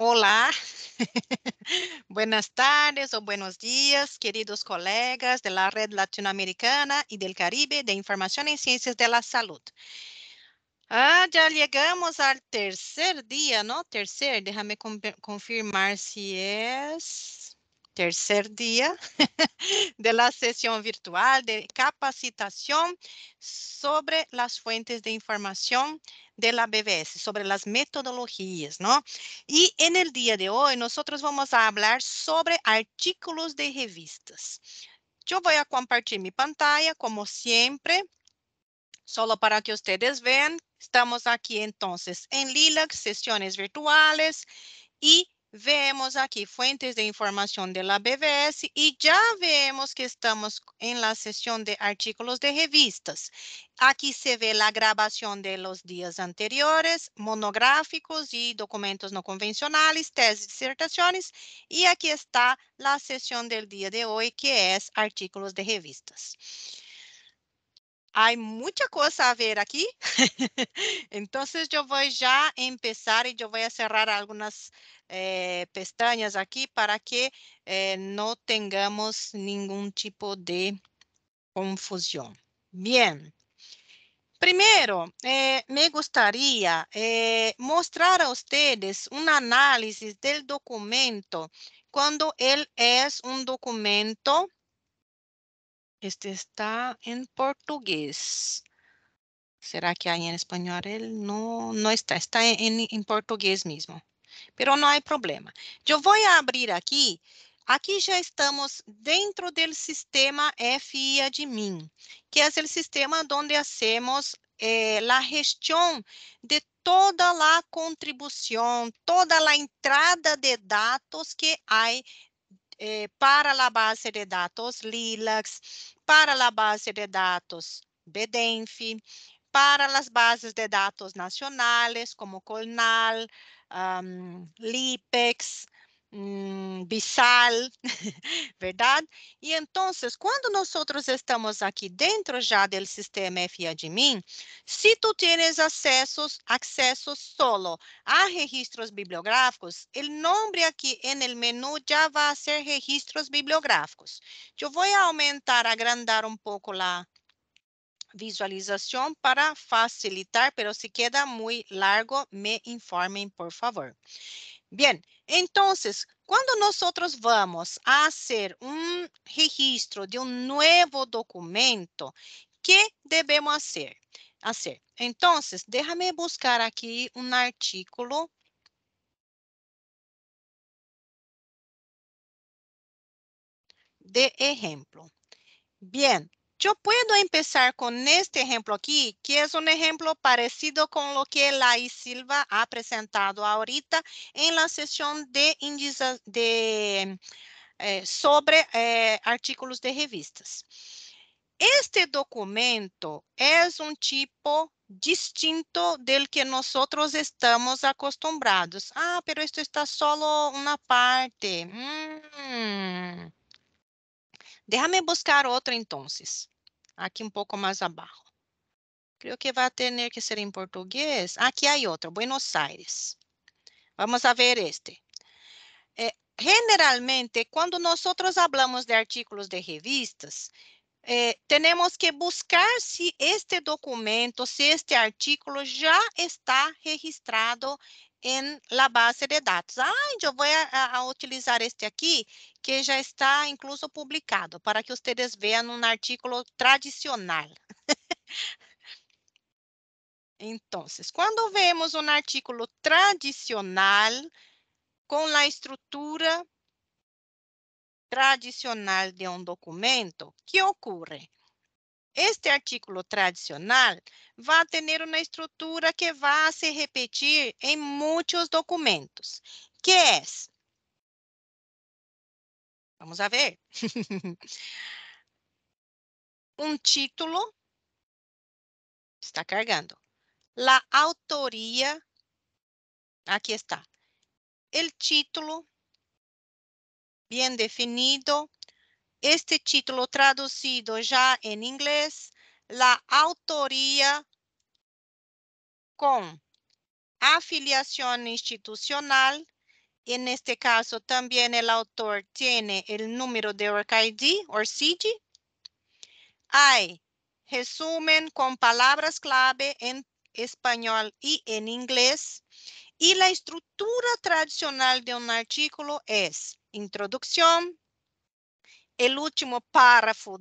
Hola, buenas tardes o buenos días, queridos colegas de la Red Latinoamericana y del Caribe de Información en Ciencias de la Salud. Ah, ya llegamos al tercer día, ¿no? Tercer, déjame confirmar si es tercer día de la sesión virtual de capacitación sobre las fuentes de información de la BBS, sobre las metodologías, ¿no? Y en el día de hoy nosotros vamos a hablar sobre artículos de revistas. Yo voy a compartir mi pantalla, como siempre, solo para que ustedes vean. Estamos aquí entonces en LILAC, sesiones virtuales y Vemos aqui fuentes de informação da BVS e já vemos que estamos em la sessão de artículos de revistas. Aqui se vê a gravação de los dias anteriores, monográficos e documentos não convencionais, teses e dissertações. E aqui está a sessão del dia de hoje, que é artículos de revistas. Há muita coisa a ver aqui, então eu vou já começar e eu vou cerrar algumas eh, pestañas aqui para que eh, não tenhamos nenhum tipo de confusão. Bem, primeiro, eh, me gostaria eh, mostrar a vocês um análise do documento quando ele é um documento este está em português. ¿Será que em espanhol? Ele não, não está, está em português mesmo. mismo. não há problema. Eu vou abrir aqui. Aqui já estamos dentro do sistema FI Admin, que é o sistema onde hacemos eh, a gestão de toda a contribuição, toda a entrada de dados que há Eh, para la base de datos LILACS, para la base de datos BDENFI, para las bases de datos nacionales como CONAL, LIPEX, hum, bisal, verdade? E então, quando nós estamos aqui dentro já do sistema FADMIN, se tu tienes acessos, acesso solo a registros bibliográficos, o nome aqui no menu já vai ser registros bibliográficos. Eu vou aumentar, agrandar um pouco lá visualização para facilitar, pero se queda muito largo, me informem, por favor. Bien, entonces, cuando nosotros vamos a hacer un registro de un nuevo documento, ¿qué debemos hacer? hacer? Entonces, déjame buscar aquí un artículo. De ejemplo. Bien, Yo puedo empezar con este ejemplo aquí, que es un ejemplo parecido con lo que Lai Silva ha presentado ahorita en la sesión de, índices de eh, sobre eh, artículos de revistas. Este documento es un tipo distinto del que nosotros estamos acostumbrados. Ah, pero esto está solo una parte. Mm. Déjame buscar outro, então. aqui um pouco mais abaixo. Creio que vai ter que ser em português. Aqui há outro, Buenos Aires. Vamos a ver este. Eh, generalmente, quando nós falamos de artículos de revistas, eh, temos que buscar se este documento, se este artículo já está registrado em la base de dados. Ah, eu vou eh, a, a utilizar este aqui, que já está incluso publicado, para que vocês vejam um artigo tradicional. então, quando vemos um artigo tradicional com a estrutura tradicional de um documento, que ocorre? Este artículo tradicional vai ter uma estrutura que vai se repetir em muitos documentos, que é... Vamos a ver. um título, está carregando. la autoria, aqui está, el título, bien definido, este título traducido ya en inglés, la autoría con afiliación institucional. En este caso también el autor tiene el número de ORCID, CID. Hay resumen con palabras clave en español y en inglés. Y la estructura tradicional de un artículo es introducción, el último párrafo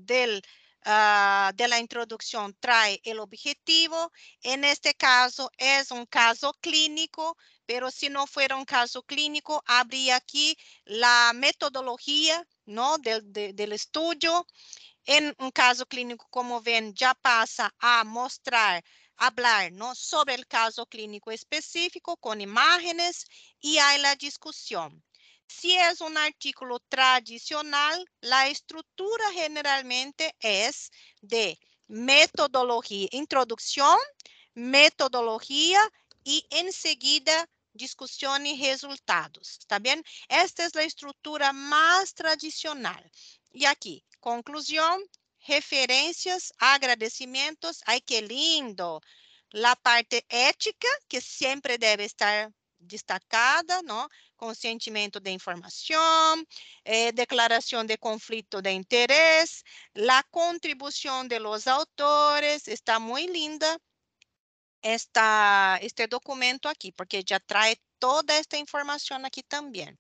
ah, de la introducción trae el objetivo. En este caso es un caso clínico, pero si no fuera un caso clínico, habría aquí la metodología ¿no? del, del estudio. En un caso clínico, como ven, ya pasa a mostrar hablar ¿no? sobre el caso clínico específico con imágenes y hay la discusión. se é um artículo tradicional, a estrutura generalmente é de metodologia, introdução, metodologia e em seguida discussão e resultados, ¿está bem? Esta é a estrutura mais tradicional. E aqui conclusão, referências, agradecimentos. Ai que lindo. A parte ética, que sempre deve estar destacada, não? consentimento de informação, eh, declaração de conflito de interesse, a contribuição de los autores, está muito linda esta, este documento aqui, porque já traz toda esta informação aqui também.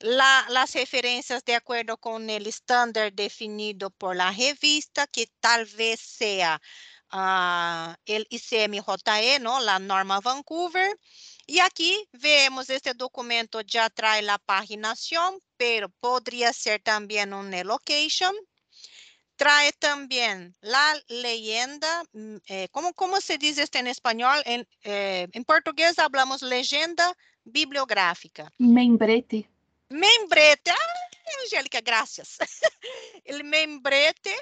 La, las referências de acordo com o estándar definido por la revista, que talvez seja uh, ah, el ICMJE, não? la norma Vancouver, e aqui vemos este documento já traz a paginação, mas poderia ser também um location. Trae também a leyenda, eh, como, como se diz este em espanhol? Em, eh, português, falamos legenda bibliográfica. Membrete. Membrete. Ah, Angélica, graças. o membrete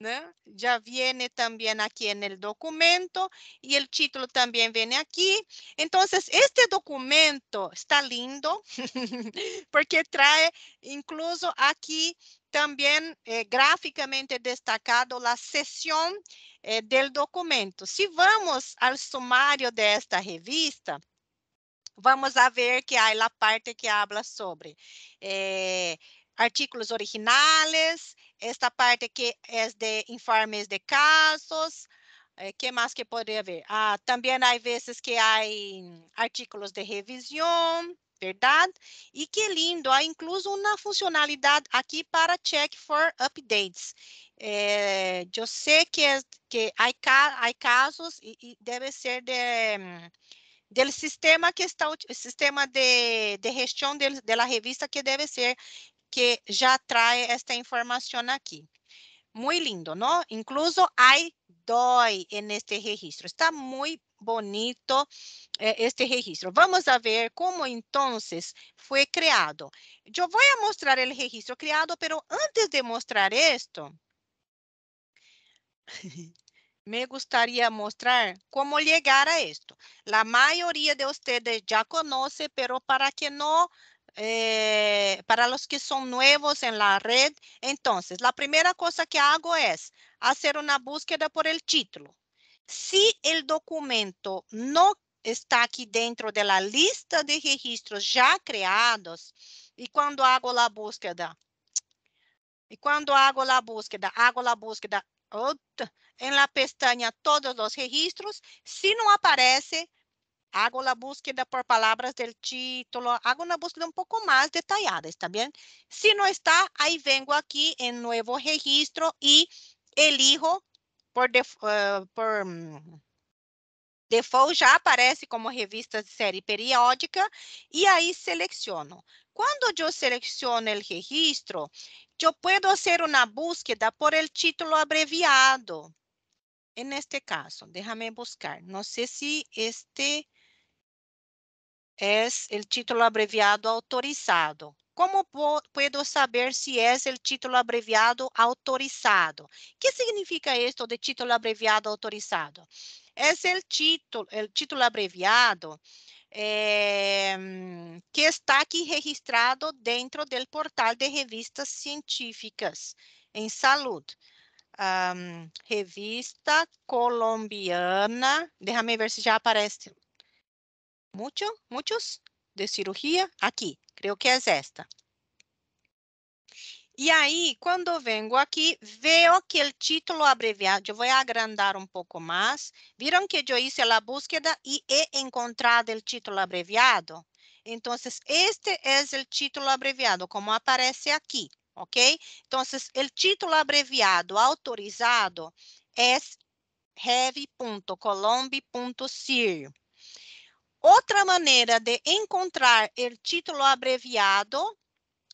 né? Já viene também aqui no documento e o título também vem aqui. Então, este documento está lindo porque traz, incluso aqui também eh, graficamente destacado a sessão eh, do documento. Se vamos ao sumário desta revista, vamos a ver que há a parte que habla sobre eh, artículos originais, esta parte que é de informes de casos, O eh, que ah, mais que poderia haver? Ah, também há vezes que há artículos de revisão, verdade? E que lindo, há incluso uma funcionalidade aqui para check for updates. Eh, eu sei que, que há, casos e, e deve ser de mm, do sistema que está o sistema de, de gestão de, revista que deve ser que já trae esta información aquí. Muy lindo, ¿no? Incluso hay DOI en este registro. Está muy bonito eh, este registro. Vamos a ver cómo entonces fue creado. Yo voy a mostrar el registro creado, pero antes de mostrar esto, me gustaría mostrar cómo llegar a esto. La mayoría de ustedes ya conoce, pero para que no eh, para los que son nuevos en la red. Entonces, la primera cosa que hago es hacer una búsqueda por el título. Si el documento no está aquí dentro de la lista de registros ya creados, y cuando hago la búsqueda, y cuando hago la búsqueda, hago la búsqueda en la pestaña todos los registros, si no aparece, hago la búsqueda por palabras del título, hago una búsqueda un poco más detallada, ¿está bien? Si no está, ahí vengo aquí en nuevo registro y elijo por, def uh, por um, mm, default já aparece como revista de série periódica y ahí selecciono. Cuando yo selecciono el registro, yo puedo hacer una búsqueda por el título abreviado. En este caso, déjame buscar. No sé si este é o título abreviado autorizado. Como posso saber se é o título abreviado autorizado? O que significa esto de título abreviado autorizado? É o título, o título abreviado que está aqui registrado dentro do portal de revistas científicas em saúde. Um, revista colombiana, deixa eu ver se já aparece Mucho, muchos de cirurgia aqui. Creio que é esta. E aí, quando vengo aqui, veo que o título abreviado, eu vou agrandar um pouco mais. Viram que eu hice a búsqueda e he encontrado o título abreviado? Então, este é o título abreviado, como aparece aqui, ok? Então, o título abreviado autorizado é heavy.colombi.cir. Outra maneira de encontrar o título abreviado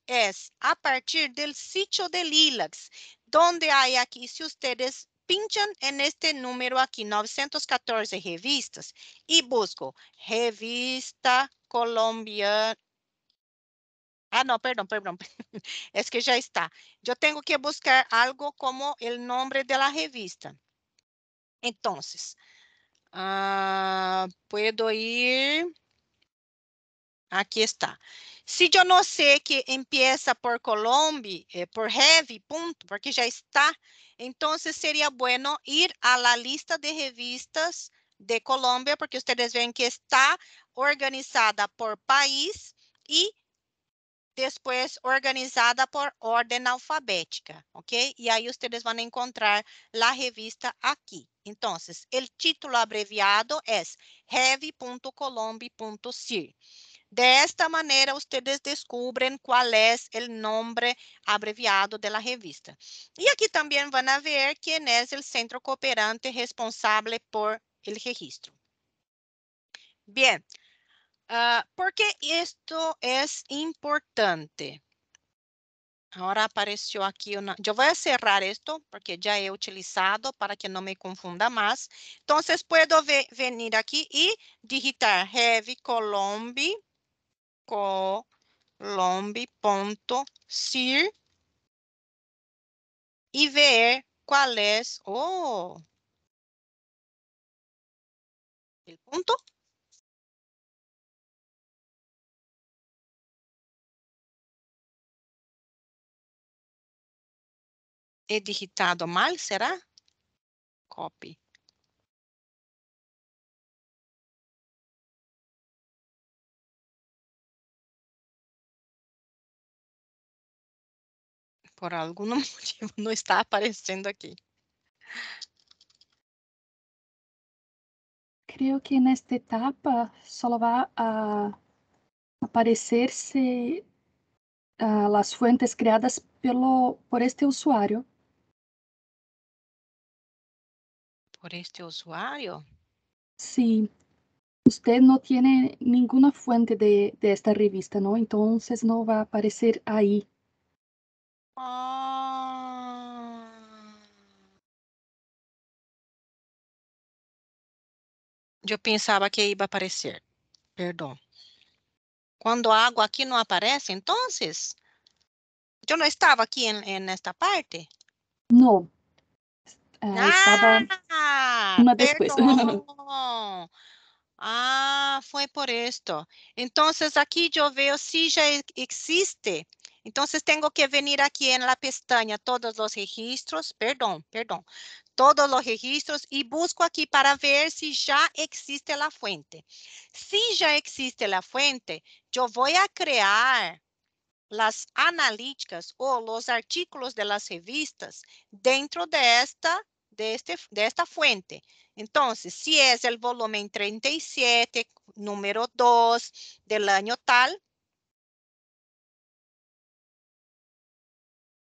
é a partir do sítio de Lilacs, onde há aqui, se vocês pinchan neste este número aqui, 914 revistas, e busco revista colombiana. Ah, não, perdão, perdão. é que já está. Eu tenho que buscar algo como o nome da revista. Então, ah, puedo ir. Aqui está. Se eu não sei que empieza por Colômbia eh, por heavy, ponto, porque já está, então seria bueno ir a la lista de revistas de Colômbia, porque vocês veem que está organizada por país e depois organizada por ordem alfabética, ok? E aí vocês vão encontrar a revista aqui. Então, o título abreviado é heavy.colombi.cir. Desta maneira, vocês descubrem qual é o nome abreviado da revista. E aqui também vão ver quem é o centro cooperante responsável por el registro. Bem, uh, ah, que esto es importante? Ahora apareció aquí una... Yo voy a cerrar esto porque ya he utilizado para que no me confunda más. Entonces puedo venir aquí y digitar heavy colombi, colombi.sir y ver cuál es... ¡Oh! El punto é digitado mal, será? Copy. Por algum motivo não está aparecendo aqui. Creio que nesta etapa só vai uh, ah, aparecer se uh, ah, as fontes criadas pelo, por este usuário. este usuario. Sí, usted no tiene ninguna fuente de, de esta revista, ¿no? Entonces no va a aparecer ahí. Ah. Yo pensaba que iba a aparecer, perdón. Cuando hago aquí no aparece, entonces. Yo no estaba aquí en, en esta parte. No, É, ah, estava ah, ah, foi por esto. Então, aqui eu vejo se já existe. Então, tenho que vir aqui na pestaña todos os registros, perdão, perdão, todos os registros e busco aqui para ver se já existe a fuente. Se já existe a fuente, eu vou a criar as analíticas ou os artículos das revistas dentro desta de, este, de esta fuente. Entonces, si es el volumen 37, número 2 del año tal,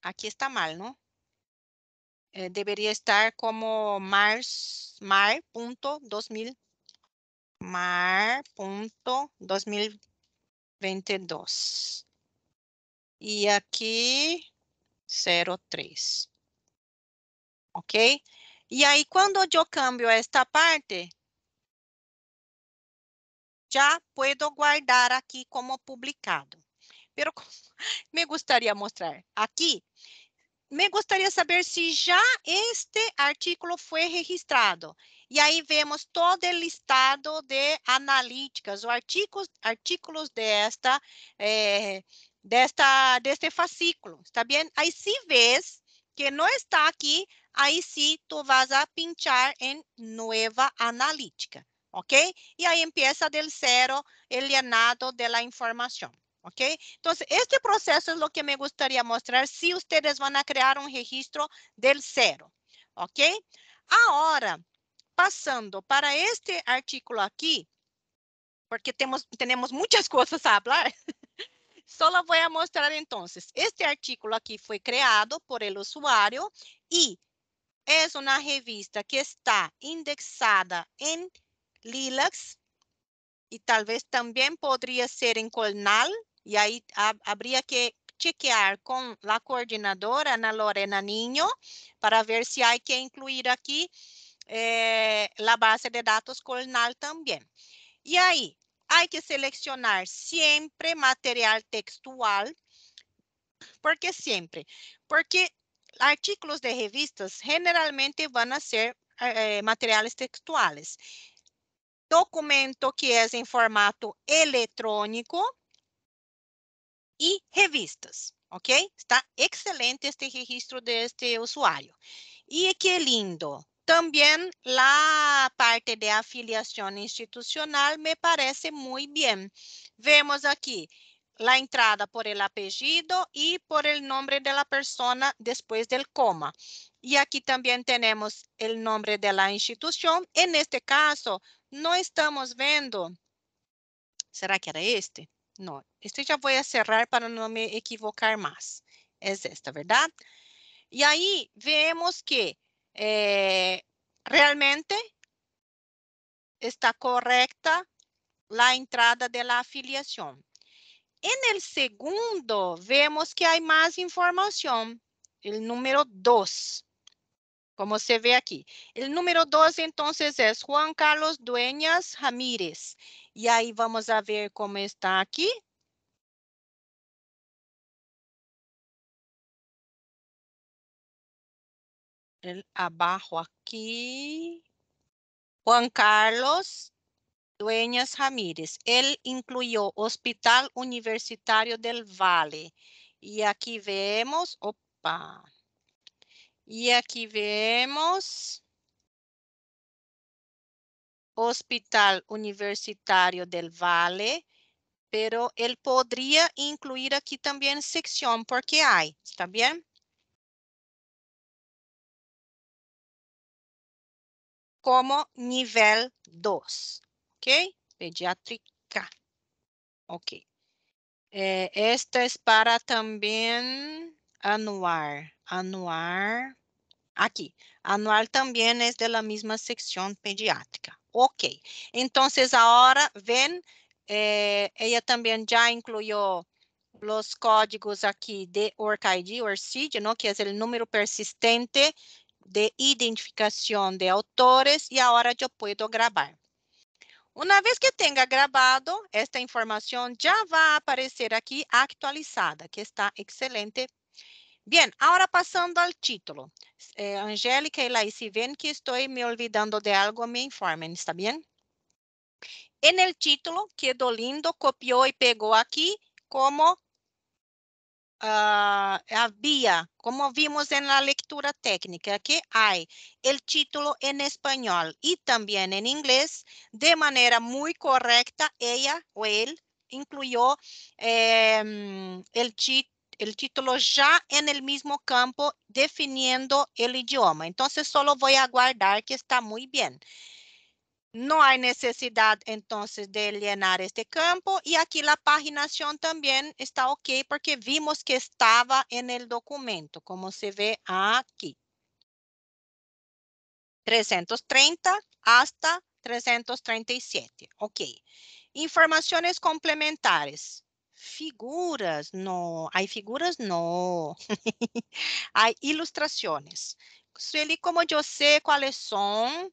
aquí está mal, ¿no? Eh, debería estar como mars, mar punto 2000, Y aquí 03. ¿Ok? E aí quando eu cambio é esta parte, já puedo guardar aqui como publicado. Pero me gustaría mostrar aqui. Me gustaría saber se já este artículo foi registrado. E aí vemos todo o listado de analíticas, os artigos, artículos desta, eh, desta, deste fascículo, está bem? Aí se vês que não está aqui Aí sim, tu vas a pinchar em Nueva Analítica, ¿ok? E aí empieza del zero, el llenado de la información. ¿Ok? Então este processo es o que me gustaría mostrar si vocês vão criar um registro del zero, ¿Ok? Agora passando para este artículo aqui, porque temos, temos muitas coisas a falar, só vou mostrar então. Este artículo aqui foi criado por el usuário e é uma revista que está indexada em Lilacs e talvez também poderia ser em Colnal, e aí a, habría que chequear com a coordenadora, Ana Lorena Ninho, para ver se há que incluir aqui eh, a base de dados Colnal também. E aí, há que selecionar sempre material textual, porque sempre? Porque artículos de revistas generalmente vão ser eh, eh, materiais textuais. Documento que é em formato eletrônico e revistas, ok? Está excelente este registro deste usuário. E que lindo! Também a parte de afiliação institucional me parece muito bem. Vemos aqui la entrada por el apellido y por el nombre de la persona después del coma. Y aquí también tenemos el nombre de la institución. En este caso, no estamos viendo. ¿Será que era este? No, este ya voy a cerrar para no me equivocar más. Es esta, ¿verdad? Y ahí vemos que eh, realmente está correcta la entrada de la afiliación. En el segundo, vemos que hay más información. El número dos, como se ve aquí. El número dos, entonces, es Juan Carlos Dueñas Ramírez. Y ahí vamos a ver cómo está aquí. El abajo aquí. Juan Carlos Dueñas Ramírez. Él incluyó Hospital Universitario del Valle. Y aquí vemos, opa. Y aquí vemos Hospital Universitario del Valle, pero él podría incluir aquí también sección porque hay, ¿está bien? Como nivel 2. ok? Pediátrica, ok. É, esta é para também anuar, anuar, aqui, anuar também é da mesma secção pediátrica, ok. Então, agora, ven, é, ela também já incluiu os códigos aqui de ORCID, ORCID, não, que é o número persistente de identificação de autores, e agora eu posso gravar. Uma vez que tenha gravado, esta informação já vai aparecer aqui atualizada, que está excelente. Bem, agora passando ao título. Eh, Angélica e Laís, se ven que estou me olvidando de algo, me informem, está bem? En el título quedou lindo, copiou e pegou aqui como Ah, había, como vimos en la lectura técnica, que hay el título en español y también en inglés, de manera muy correcta, ella o él incluyó em, el, el título ya en el mismo campo definiendo el idioma. Entonces solo voy a guardar que está muy bien. No hay necesidad entonces de llenar este campo y aquí la paginación también está ok porque vimos que estaba en el documento, como se ve aquí. 330 hasta 337. Ok. Informaciones complementares. Figuras, no. Hay figuras, no. hay ilustraciones. Sueli, como yo sé cuáles son,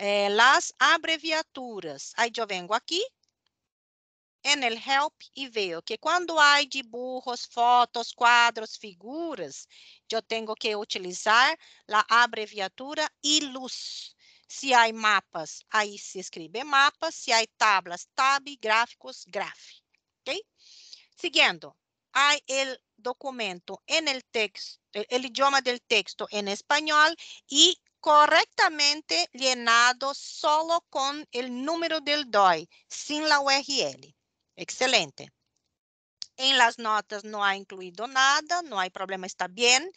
eh, las abreviaturas. Aí eu venho aqui, en el help, e vejo que quando há dibujos, fotos, quadros, figuras, eu tenho que utilizar a abreviatura ILUS. Se há mapas, aí se escreve mapas. Se há tablas, tab, gráficos, graph. Ok? Seguindo, há o documento em el texto, o idioma del texto em espanhol e correctamente llenado solo con el número del DOI, sin la URL. Excelente. En las notas no ha incluido nada, no hay problema, está bien.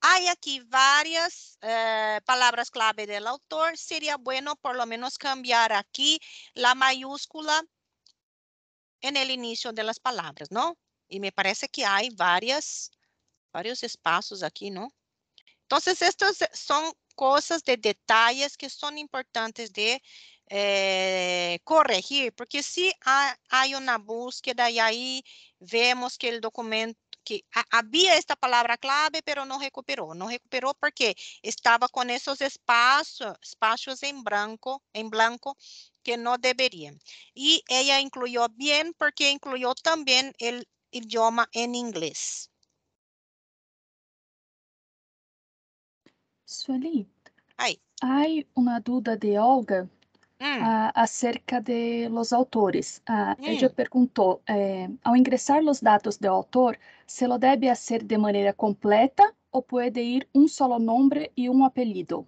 Hay aquí varias eh, palabras clave del autor. Sería bueno por lo menos cambiar aquí la mayúscula en el inicio de las palabras, ¿no? Y me parece que hay varias, varios espacios aquí, ¿no? Entonces, estas son cosas de detalles que son importantes de eh, corregir, porque si hay una búsqueda y ahí vemos que el documento, que había esta palabra clave, pero no recuperó, no recuperó porque estaba con esos espacios, espacios en blanco, en blanco que no deberían. Y ella incluyó bien porque incluyó también el idioma en inglés. Sueli, Ai. uma dúvida de Olga Hum, acerca de los autores. Hum. Ela perguntou, é, ao ingressar os dados do autor, se lo deve hacer de maneira completa ou pode ir um solo nombre e um apelido?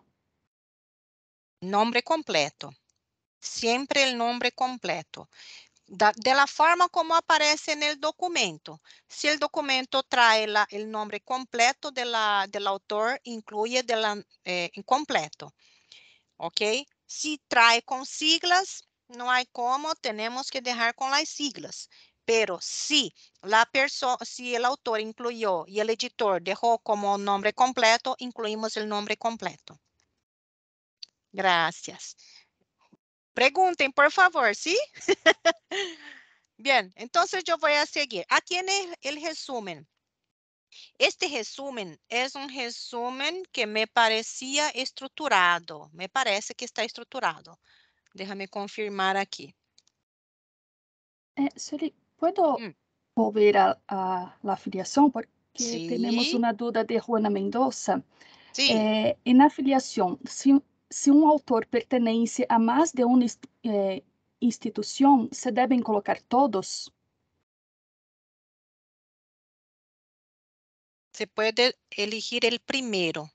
Nombre completo. Siempre el nombre completo da, da forma como aparece no documento. Se o documento traz o nome completo do autor, inclui o eh, incompleto. Ok? Se traz com siglas, não há como, temos que deixar com as siglas. Pero se la pessoa, se o autor incluiu e o editor deixou como nome completo, incluímos o nome completo. Gracias. Pregunten, por favor, ¿sí? Bien, entonces yo voy a seguir. Aquí en el, el resumen. Este resumen es un resumen que me parecía estructurado. Me parece que está estructurado. Déjame confirmar aquí. Eh, ¿puedo mm. volver a, la afiliación? Porque tenemos una duda de Juana Mendoza. Sí. Eh, en afiliación, ¿sí? se um autor pertence a mais de uma eh, instituição, se devem colocar todos? Se pode elegir o el primeiro.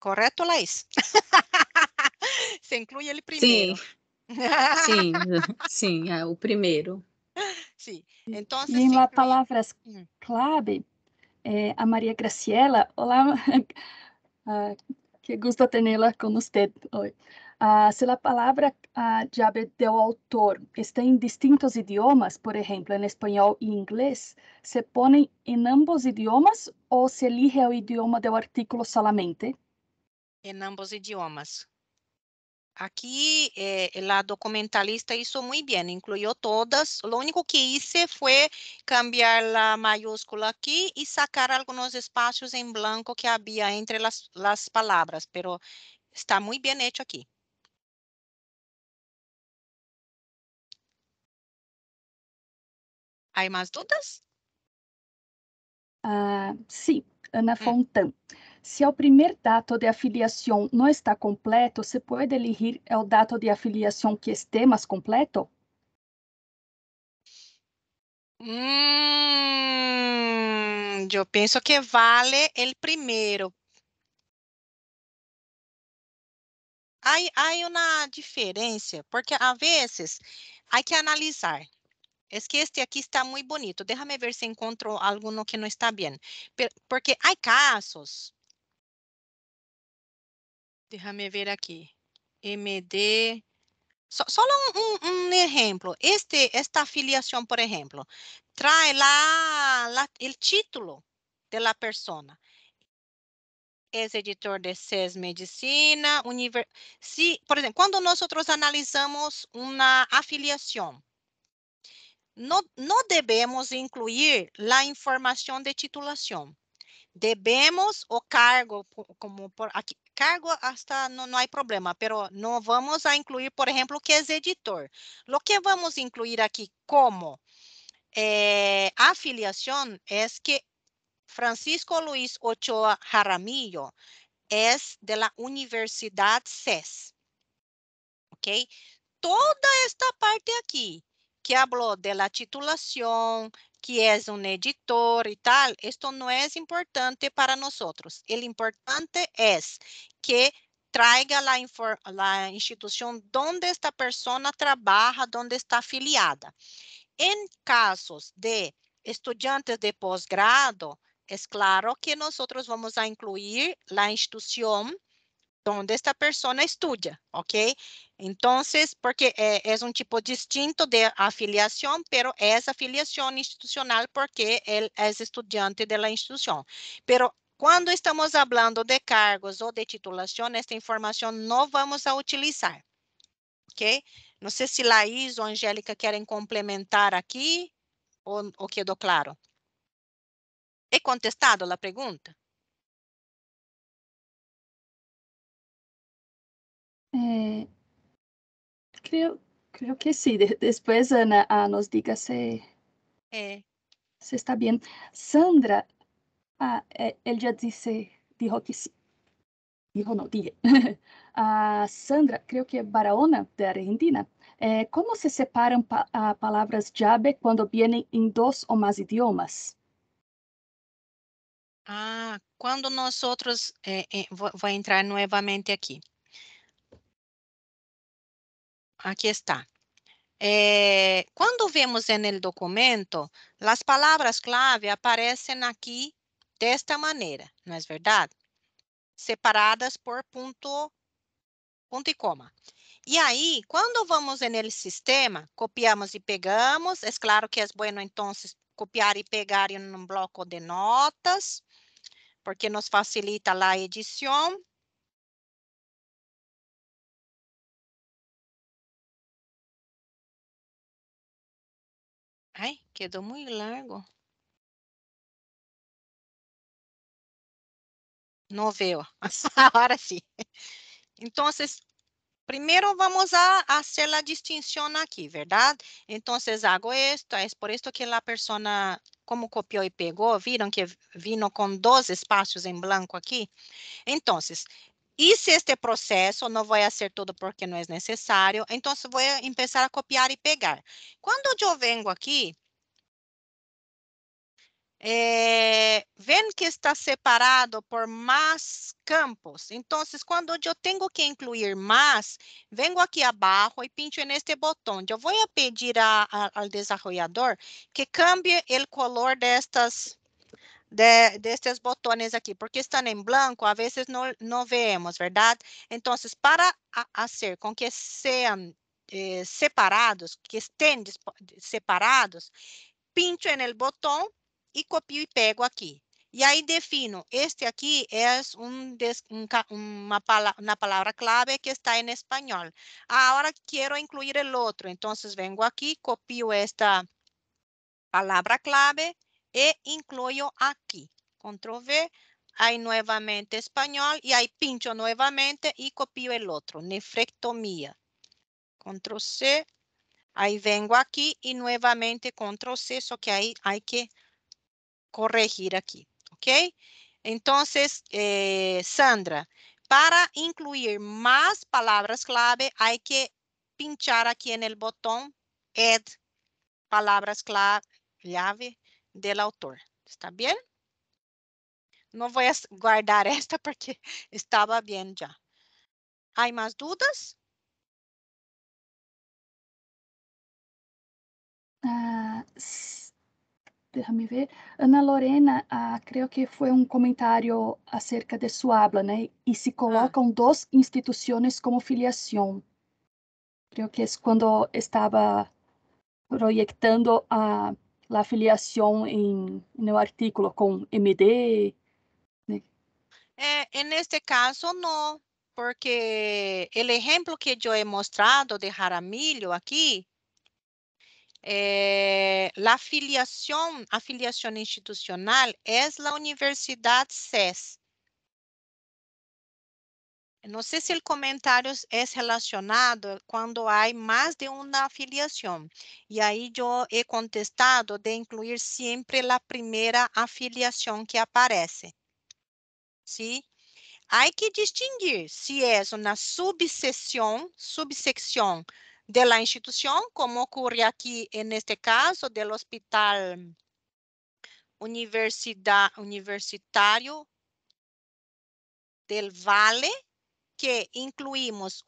Correto, Laís? se inclui ele primeiro. Sim, sim, sim ah, é o primeiro. Sim, então... E em lá palavras-clave é, a Maria Graciela. olá, uh, que gusto tenerla con usted hoy. Uh, ah, se a palavra uh, do autor está em distintos idiomas, por exemplo, em espanhol e inglês, ¿se põe em ambos idiomas ou se elige o idioma do artículo solamente? Em ambos idiomas. Aquí eh, la documentalista hizo muy bien, incluyó todas. Lo único que hice fue cambiar la mayúscula aquí y sacar algunos espacios en blanco que había entre las, las palabras, pero está muy bien hecho aquí. ¿Hay más dudas? Uh, sí, Ana mm. Fontan. Se é o primeiro dado de afiliação não está completo, se pode elegir é o dado de afiliação que esteja mais é completo? Hum, eu penso que vale o primeiro. Há uma diferença, porque às vezes há que analisar. É que este aqui está muito bonito. Déjame ver se encontro algo que não está bem. Porque há casos Déjame ver aqui. MD. So, um, um un, Este, esta afiliação por exemplo traz lá la, título da pessoa é editor de SES Medicina. Univers... Si, por exemplo, quando nosotros analisamos uma afiliação não no incluir a informação de titulação Debemos o cargo, como por aqui cargo hasta no, no hay problema, pero no vamos a incluir, por ejemplo, que es editor. Lo que vamos a incluir aquí como eh, afiliación es que Francisco Luis Ochoa Jaramillo es de la Universidad CES. ¿Ok? Toda esta parte aquí que habló de la titulación, que é um editor e tal, isto não é importante para nós. O importante é que traga a, a instituição onde esta pessoa trabalha, onde está afiliada. Em casos de estudantes de posgrado, é claro que nós vamos a incluir a instituição onde esta pessoa estudia, ok? Entonces, porque eh, es un tipo distinto de afiliación, pero es afiliación institucional porque él es estudiante de la institución. Pero quando estamos falando de cargos ou de titulação, esta informação não vamos a utilizar, ok? Não sei se Laís ou Angélica querem complementar aqui ou o quedou claro. He contestado a pergunta? É, eh, creo, creo que sí. De, después Ana ah, nos diga si, eh. si, está bien. Sandra, ah, él ya dice, dijo que sí. Dijo no, dije. ah, Sandra, creo que Barahona, de Argentina. Eh, ¿Cómo se separan pa palabras llave cuando vienen en dos o más idiomas? Ah, quando nós outros, eh, eh, entrar novamente aqui. Aqui está. É, quando vemos no documento, as palavras clave aparecem aqui desta maneira, não é verdade? Separadas por ponto e y coma. E aí, quando vamos no sistema, copiamos e pegamos. É claro que é bueno, então, copiar e pegar em um bloco de notas, porque nos facilita a edição. Quedó muy largo. No veo. Ahora sí. Entonces, Primero vamos a hacer la distinción aquí, ¿verdad? Entonces hago esto, es por esto que la persona, como copió y pegó, vieron que vino con dos espacios en blanco aquí. Entonces, hice este processo, não vou fazer tudo porque não é necessário, então vou começar a copiar e pegar. Quando eu venho aqui, eh, que está separado por mais campos. então, quando eu tenho que incluir mais, vengo aqui abaixo e pincho neste botão, eu vou pedir a, a, desarrollador que cambie o color destas de, botões aqui, porque estão em branco, às vezes não, não vemos, verdade? Então, para fazer com que sejam eh, separados, que estejam separados, pincho no botão Y copio y pego aquí. Y ahí defino, este aquí es una palabra clave que está en español. Ahora quiero incluir el otro. Entonces vengo aquí, copio esta palabra clave e incluyo aquí. Control V, ahí nuevamente español y ahí pincho nuevamente y copio el otro, nefrectomía. Control C, ahí vengo aquí y nuevamente control C, eso que ahí hay que corregir aquí, ¿ok? Entonces, eh, Sandra, para incluir más palabras clave hay que pinchar aquí en el botón Add palabras clave del autor. ¿Está bien? No voy a guardar esta porque estaba bien ya. ¿Hay más dudas? Ah, déjame ver, Ana Lorena, ah, creo que fue un comentario acerca de su habla, ¿no? Y se ah. colocan ah. dos instituciones como filiación. Creo que es cuando estaba proyectando a ah, la no en, en el artículo con MD. ¿no? Eh, en este caso no, porque el ejemplo que yo he mostrado de Jaramillo aquí eh, afiliação afiliación, institucional é a Universidade CES. Não sei se o comentário é relacionado quando há mais de uma afiliação. E aí eu he contestado de incluir sempre a primeira afiliação que aparece. Sim? Há que distinguir se é uma subseção, subseção de la institución, como ocurre aquí en este caso del Hospital Universidad, Universitario del Valle, que incluimos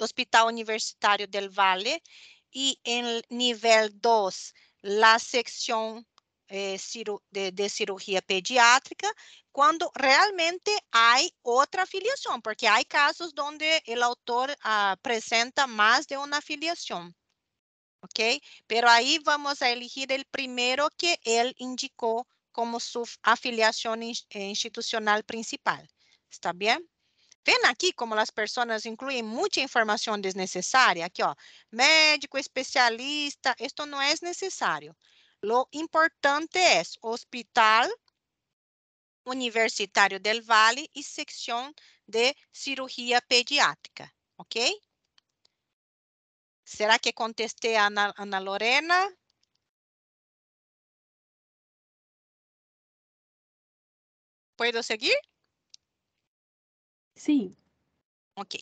Hospital Universitario del Valle y en el nivel 2, la sección Eh, de, cirurgia pediátrica quando realmente há outra afiliação, porque há casos onde o autor apresenta ah, mais de uma afiliação. Ok? Pero aí vamos a elegir o primeiro que ele indicou como sua afiliação eh, institucional principal. Está bem? Ven aqui como as pessoas incluem muita informação desnecessária. Aqui, ó, oh, médico, especialista, isto não é necessário. Lo importante é Hospital Universitário del Valle e Secção de Cirurgia Pediátrica, ok? Será que contestei a Ana, Ana Lorena? ¿Puedo seguir? Sí. Ok.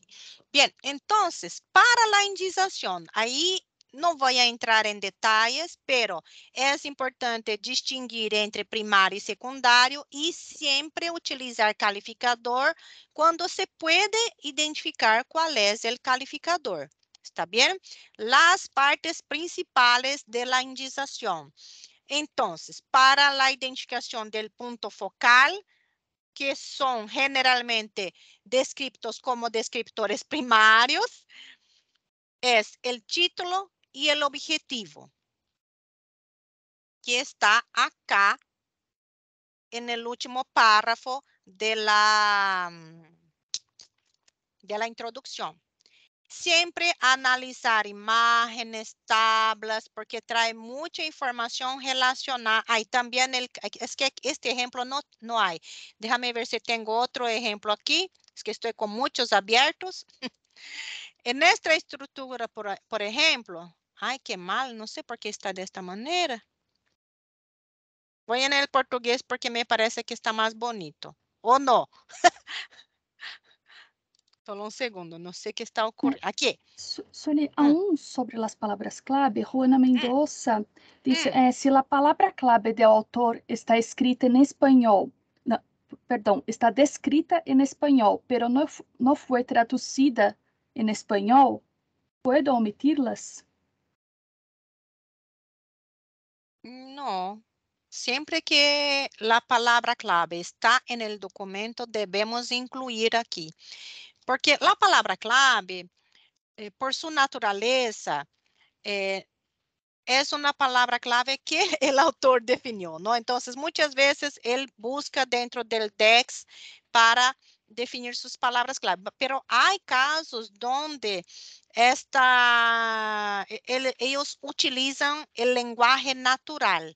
Bien, entonces, para la indización, ahí não vou entrar em detalhes, pero é importante distinguir entre primário e secundário e sempre utilizar calificador quando se pode identificar qual é o calificador. ¿Está bem? Las partes principales de la indización. Então, para la identificación del punto focal, que son generalmente descritos como descriptores primarios, es el título, y el objetivo que está acá en el último párrafo de la, mm, de la introducción. Siempre analizar imágenes, tablas, porque trae mucha información relacionada. Hay también, es que este ejemplo no, no hay. Déjame ver si tengo otro ejemplo aquí. Es que estoy con muchos abiertos. en nuestra estructura, por ejemplo, Ai, que mal, não sei por que está desta maneira. Voy en o português porque me parece que está mais bonito. Ou não? Solo um segundo, não sei o que está ocorrendo. Aqui. Sônia, ah. um sobre as palavras clave, Juana mm. Mendoza hum. Mm. hum. Eh, se a palavra clave do autor está escrita em espanhol, não, perdão, está descrita em espanhol, pero não, não foi traduzida em espanhol, omiti-las? No, siempre que la palabra clave está en el documento, debemos incluir aquí. Porque la palabra clave, eh, por su naturaleza, eh, es una palabra clave que el autor definió, ¿no? Entonces, muchas veces él busca dentro del texto para definir suas palavras clave, mas há casos onde esta, utilizam o utilizan lenguaje natural,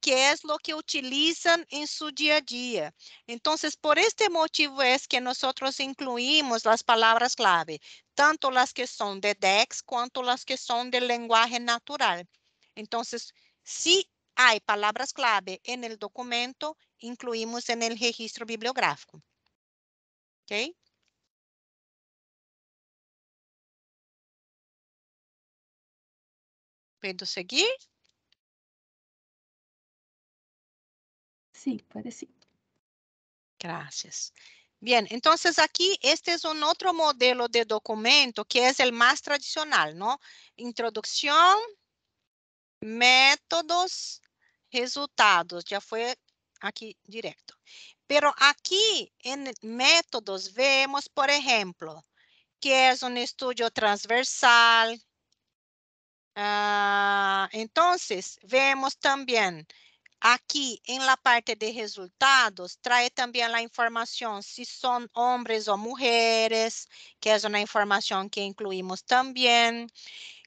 que é o que utilizam em seu dia a dia. Então, por este motivo es que nosotros incluímos as palavras clave, tanto as que são de DEX quanto as que são de lenguaje natural. Então, si há palavras clave no documento, incluímos no registro bibliográfico ok? Pedro, seguir? Sim, pode sim. Gracias. Bien, entonces aquí este es un otro modelo de documento que es el más tradicional, ¿no? Introducción, métodos, resultados, ya fue aqui direto. Pero aquí en métodos vemos, por ejemplo, que es un estudio transversal. Ah, entonces, vemos también Aquí en la parte de resultados trae también la información si son hombres o mujeres, que es una información que incluimos también.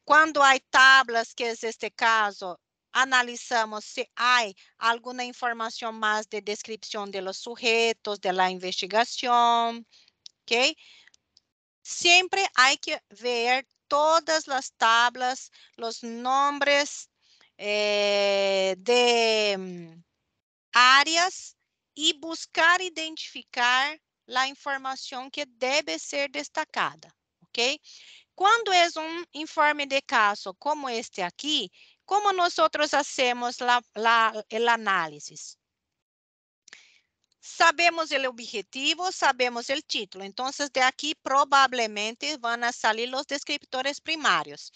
Cuando hay tablas, que es este caso, analizamos se há alguma informação mais de descrição de los sujetos, de la ¿ok? Sempre há que ver todas as tablas, os nomes eh, de mm, áreas e buscar identificar a informação que deve ser destacada, ¿ok? Quando é um informe de caso como este aqui, ¿Cómo nosotros hacemos el análisis? Sabemos el objetivo, sabemos el título. Entonces, de aquí probablemente van a salir los descriptores primarios.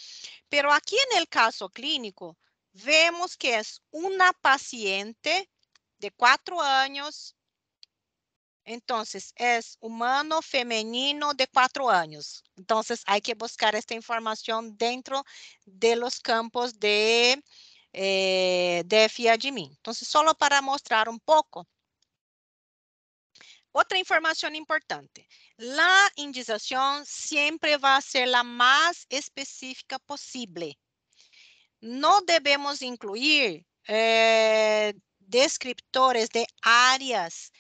Pero aquí en el caso clínico, vemos que es una paciente de cuatro años Então, é humano feminino de quatro anos. Então, há que buscar esta informação dentro de campos de, eh, de então, só para mostrar um pouco. Outra informação importante. a indización sempre vai ser a mais específica possível. Não devemos incluir eh, descriptores de áreas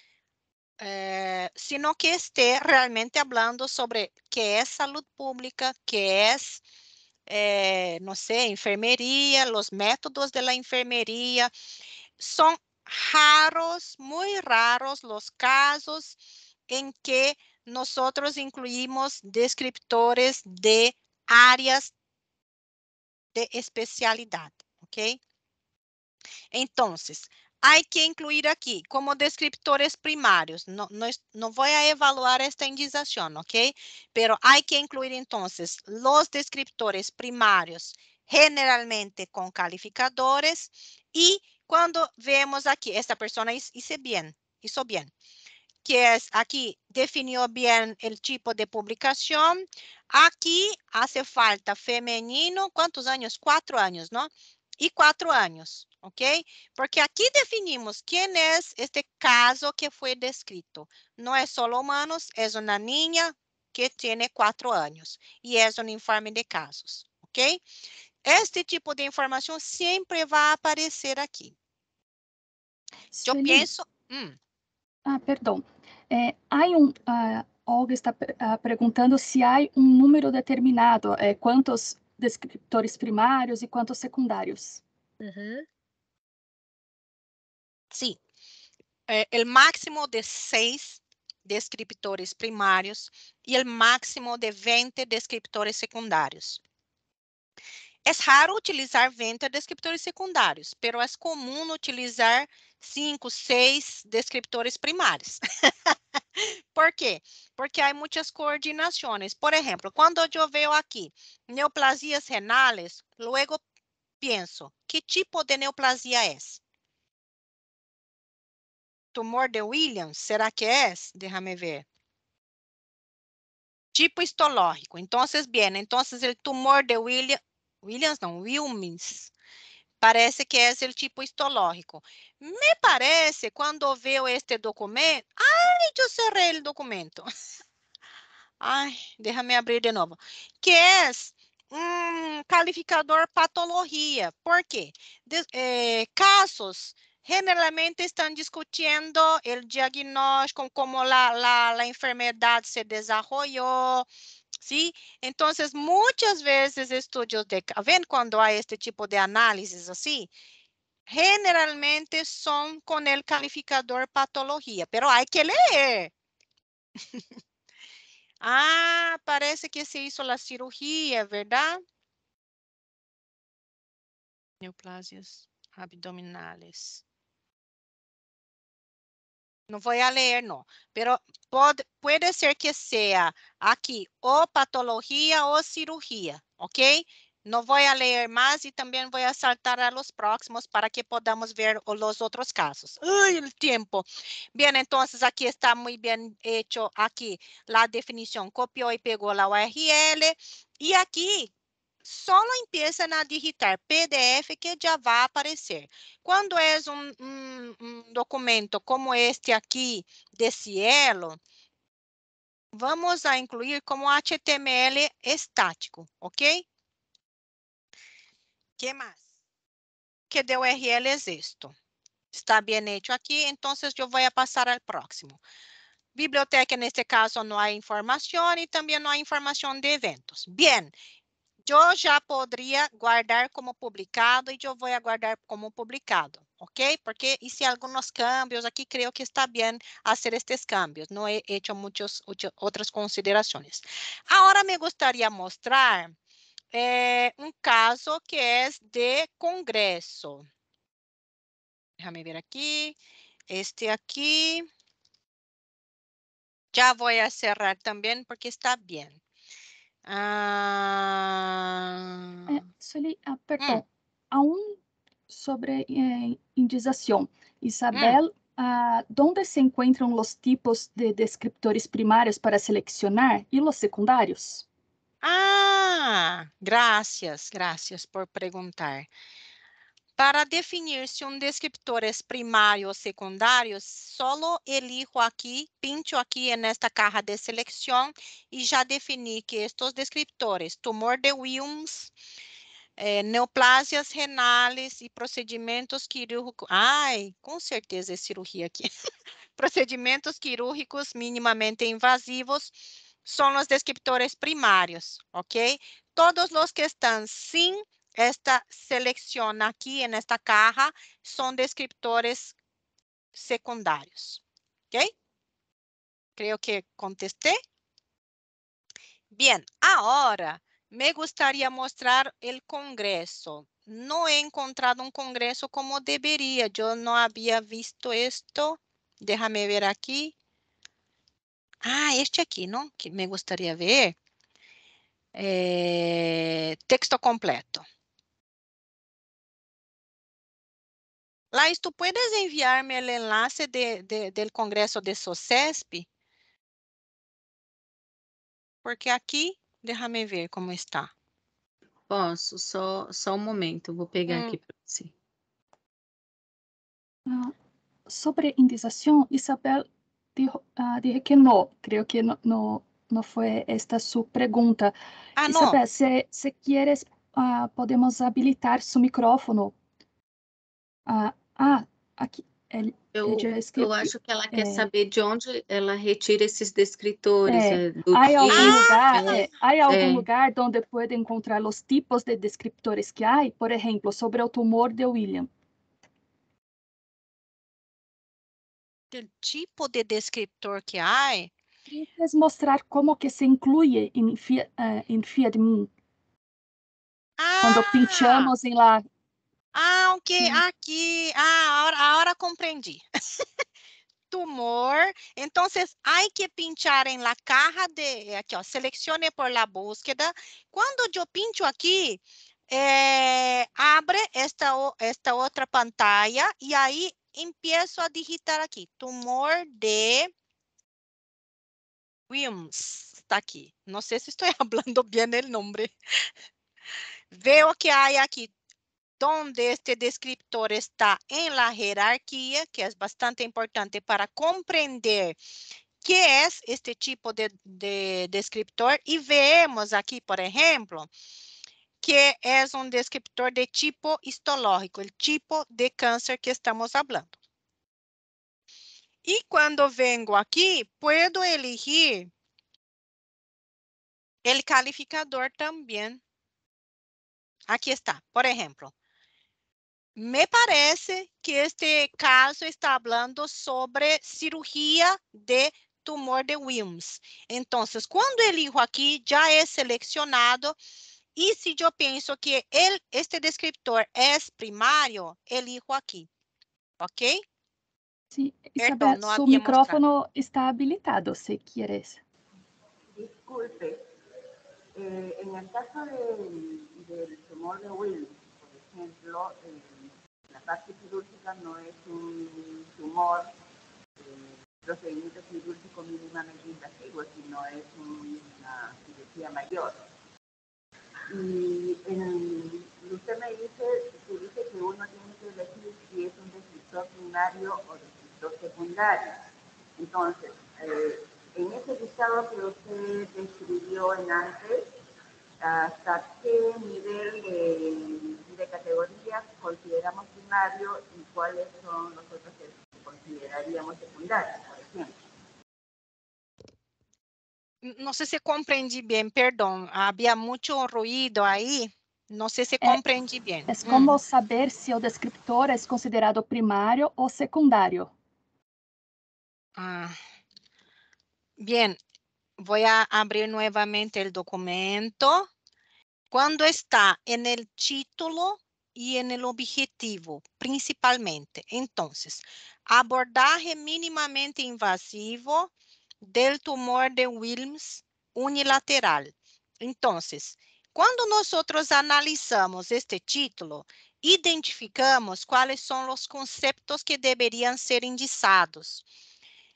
eh, sino que esté realmente hablando sobre qué es salud pública, qué es, eh, no sé, enfermería, los métodos de la enfermería. Son raros, muy raros los casos en que nosotros incluimos descriptores de áreas de especialidad, ¿ok? Entonces, Há que incluir aqui como descriptores primários. Não, vou evaluar esta indicação, ok? Pero há que incluir, então, os descriptores primários, generalmente com calificadores, e quando vemos aqui, esta pessoa hizo bem, hizo bem, que é aqui, definiu bem o tipo de publicação. Aqui, hace falta feminino, quantos anos? Quatro anos, não? e quatro anos, ¿ok? Porque aqui definimos quem é este caso que foi descrito. Não é só humanos, é uma niña que tem quatro anos e é um informe de casos, ¿ok? Este tipo de informação sempre vai aparecer aqui. Eu penso... pienso... Mm. Ah, perdão. Eh, hay Uh, Olga está ah, perguntando se há um número determinado, quantos eh, descriptores primários e quanto secundários. Uhum. Sí. É, eh, máximo de seis descriptores primários e o máximo de 20 descriptores secundários. É raro utilizar 20 descriptores secundários, pero é comum utilizar 5, 6 descriptores primários. Por quê? Porque há muitas coordenações Por exemplo, quando eu vejo aqui neoplasias renais, logo penso, que tipo de neoplasia é? Tumor de Williams, será que é? Déjame ver. Tipo histológico. Então, bem, então, o tumor de Williams, Williams não, Wilmins. Parece que é o tipo histológico. Me parece, quando viu este documento, ai, eu cerrei o documento. Ai, deixa-me abrir de novo. Que é um calificador patologia. Por quê? De, eh, casos generalmente estão discutindo o diagnóstico, como a enfermidade se desenvolveu, ¿Sí? Entonces, muchas veces estudios de... ¿Ven cuando hay este tipo de análisis así? Generalmente son con el calificador patología, pero hay que leer. ah, parece que se hizo la cirugía, ¿verdad? Neoplasias abdominales. Não vou ler, leer, pero pode, pode ser que seja aqui o patologia ou cirurgia, ¿ok? Não vou ler leer e também vou saltar a los próximos para que podamos ver os outros casos. ¡Uy, o tempo! Bem, então, aqui está muito bem feito aqui, a definição. Copiou e pegou a URL. e aqui solo empieza a digitar PDF que já vai aparecer. Quando é um, um, um documento como este aqui, de Cielo, vamos a incluir como HTML estático, ok? que mais? Que de URL é isto? Está bem feito aqui, então eu vou passar ao próximo. Biblioteca, neste caso, não há informação e também não há informação de eventos. Bem, eu já poderia guardar como publicado e eu vou guardar como publicado, ok? Porque hice alguns cambios aqui, creio que está bem fazer estes cambios. Não he hecho muitas outras considerações. Agora me gostaria mostrar eh, um caso que é de congresso. Déjame ver aqui. Este aqui. Já vou a cerrar também porque está bem. Ah. É, perdão. suele hum. um sobre eh, é, indización. Isabel, hum. ah, onde se encontram os tipos de descriptores primários para selecionar e os secundários. Ah, graças, graças por perguntar. Para definir se um descriptor é primário ou secundário, só elijo aqui, pincho aqui é nesta caixa de seleção e já defini que estes descriptores, tumor de Wilms, eh, neoplasias renais e procedimentos quirúrgicos. Ai, com certeza é cirurgia aqui. procedimentos quirúrgicos minimamente invasivos são os descriptores primários, ok? Todos os que estão sim Esta selección aquí en esta caja son descriptores secundarios. ¿Ok? Creo que contesté. Bien, ahora me gustaría mostrar el congreso. No he encontrado un congreso como debería. Yo no había visto esto. Déjame ver aquí. Ah, este aquí, ¿no? Que me gustaría ver. Eh, texto completo. Laís, tu puedes enviarme o enlace de, de, del Congreso de SOCESP? Porque aqui, deixa-me ver como está. Posso, só, só um momento, vou pegar hum. aqui para você. Uh, sobre indexação, Isabel dijo, uh, dije que não, creio que não, não, foi esta sua pergunta. Ah, Isabel, não. se, se quieres, uh, podemos habilitar seu micrófono Uh, ah, aqui. Ele, eu, eu acho que ela quer é. saber de onde ela retira esses descritores. É. é há algum, ah, lugar, é. há algum é. lugar onde pode encontrar os tipos de descritores que há? Por exemplo, sobre o tumor de William. O tipo de descritor que há? Queria mostrar como que se inclui em Fiat eh, Ah. Quando pinchamos em lá ah, ok, aqui. Ah, ahora, compreendi. tumor. Então, há que pinchar em la caja de. Aqui, ó, oh, selecione por la búsqueda. Quando eu pincho aqui, eh, abre esta, esta outra pantalla e aí empiezo a digitar aqui: tumor de Wilms. Está aqui. Não sei se estou falando bem o nome. Veo que há aqui donde este descriptor está en la jerarquía, que es bastante importante para comprender qué es este tipo de, de descriptor. Y vemos aquí, por ejemplo, que es un descriptor de tipo histológico, el tipo de cáncer que estamos hablando. Y cuando vengo aquí, puedo elegir el calificador también. Aquí está, por ejemplo, me parece que este caso está falando sobre cirurgia de tumor de Wilms. Então, quando elijo aqui, já é selecionado. E se eu penso que ele, este descriptor é primário, elijo aqui. Ok? Sim, Perdão, o seu micrófono mostrado. está habilitado, se quieres. Disculpe, eh, en caso de, tumor de Wilms, por exemplo. eh, no es un tumor, eh, procedimiento quirúrgico mínimamente invasivo, sino es una cirugía mayor. Y usted me dice, se dice que uno tiene que elegir si es un descriptor primario o descriptor secundario. Entonces, eh, en ese listado que usted describió en antes, hasta qué nivel de, de categorías consideramos primario y cuáles son los otros que consideraríamos secundarios, por ejemplo. No sé si comprendí bien, perdón, había mucho ruido ahí. No sé si comprendí bien. Es como mm. saber si el descriptor es considerado primario o secundario. Ah. Bien, Voy a abrir nuevamente el documento. Cuando está en el título y en el objetivo, principalmente. Entonces, abordaje mínimamente invasivo del tumor de Wilms unilateral. Entonces, quando nós outros analisamos este título, identificamos quais são os conceitos que deveriam ser indicados.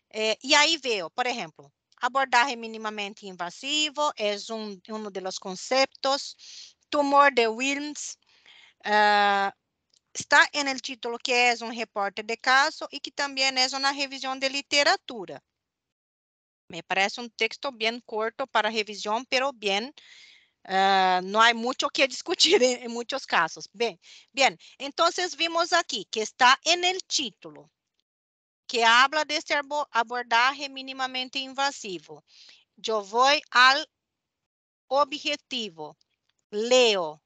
Eh, e aí veio, por exemplo, Abordaje é minimamente invasivo é um um dos conceitos. conceptos. Tumor de Wilms uh, está no el título que é um reporte de caso e que também é uma revisão de literatura. Me parece um texto bem curto para revisão, pero bem Uh, não há muito o que discutir em, muitos casos. Bem, bem, então vimos aqui que está em el título que habla de este abordaje mínimamente invasivo. Yo voy al objetivo. Leo.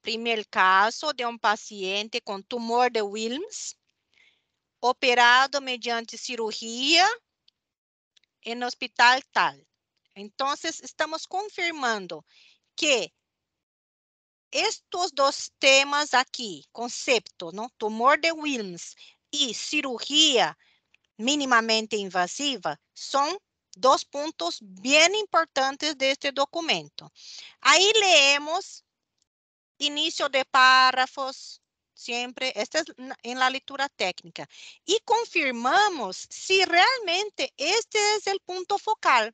Primer caso de un paciente con tumor de Wilms, operado mediante cirugía en hospital tal. Entonces, estamos confirmando que estes dois temas aqui, conceito, não? tumor de Wilms e cirurgia minimamente invasiva são dois pontos bem importantes deste documento. Aí leemos início de párrafos, sempre, esta é em la leitura técnica, e confirmamos se realmente este é o ponto focal.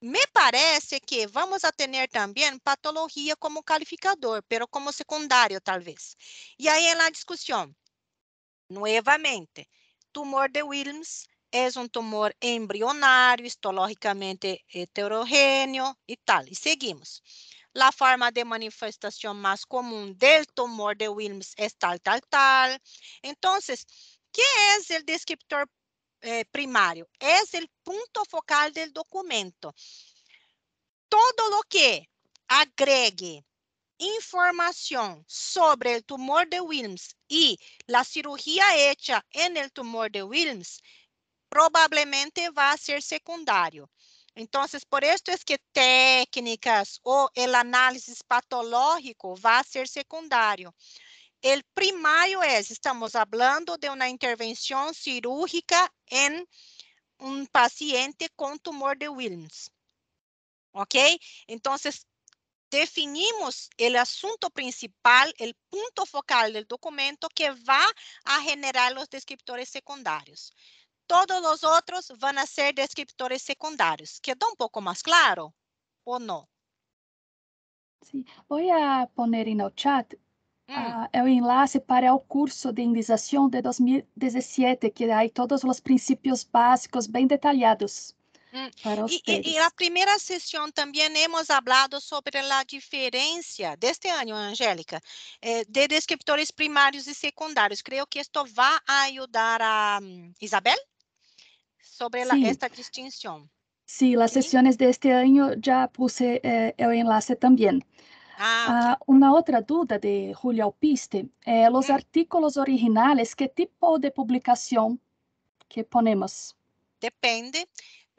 Me parece que vamos a ter também patologia como calificador, pero como secundário, talvez. E aí, na discussão, Nuevamente, tumor de Wilms es un tumor embrionario, histológicamente heterogéneo y tal. Y seguimos. La forma de manifestación más común del tumor de Wilms es tal, tal, tal. Entonces, ¿qué es el descriptor eh, primario? Es el punto focal del documento. Todo lo que agregue Informação sobre o tumor de Wilms e a cirurgia hecha en el tumor de Wilms, provavelmente vai ser secundário. Então, por isso es que técnicas ou o análise análisis patológico vai ser secundário. O primário es, estamos hablando de uma intervenção cirúrgica em um paciente com tumor de Wilms. ¿Ok? Então, definimos el asunto principal, el punto focal del documento que va a generar los descriptores secundarios. Todos los otros van a ser descriptores secundarios. ¿Quedó un poco más claro o no? Sí. Voy a poner en el chat Uh, mm. ah, o enlace para o curso de indização de 2017, que tem todos os princípios básicos bem detalhados. Hum, e na primeira sessão também hemos hablado sobre a diferença de este Angélica, eh, de descriptores primários e secundários. Creio que isto vai ajudar a um, Isabel sobre la, esta distinção. Sí, As sessões sesiones de este año ya puse eh, enlace também. Ah, okay. uh, una de Julio Alpiste, eh, los artículos originales, que tipo de publicación que ponemos? Depende.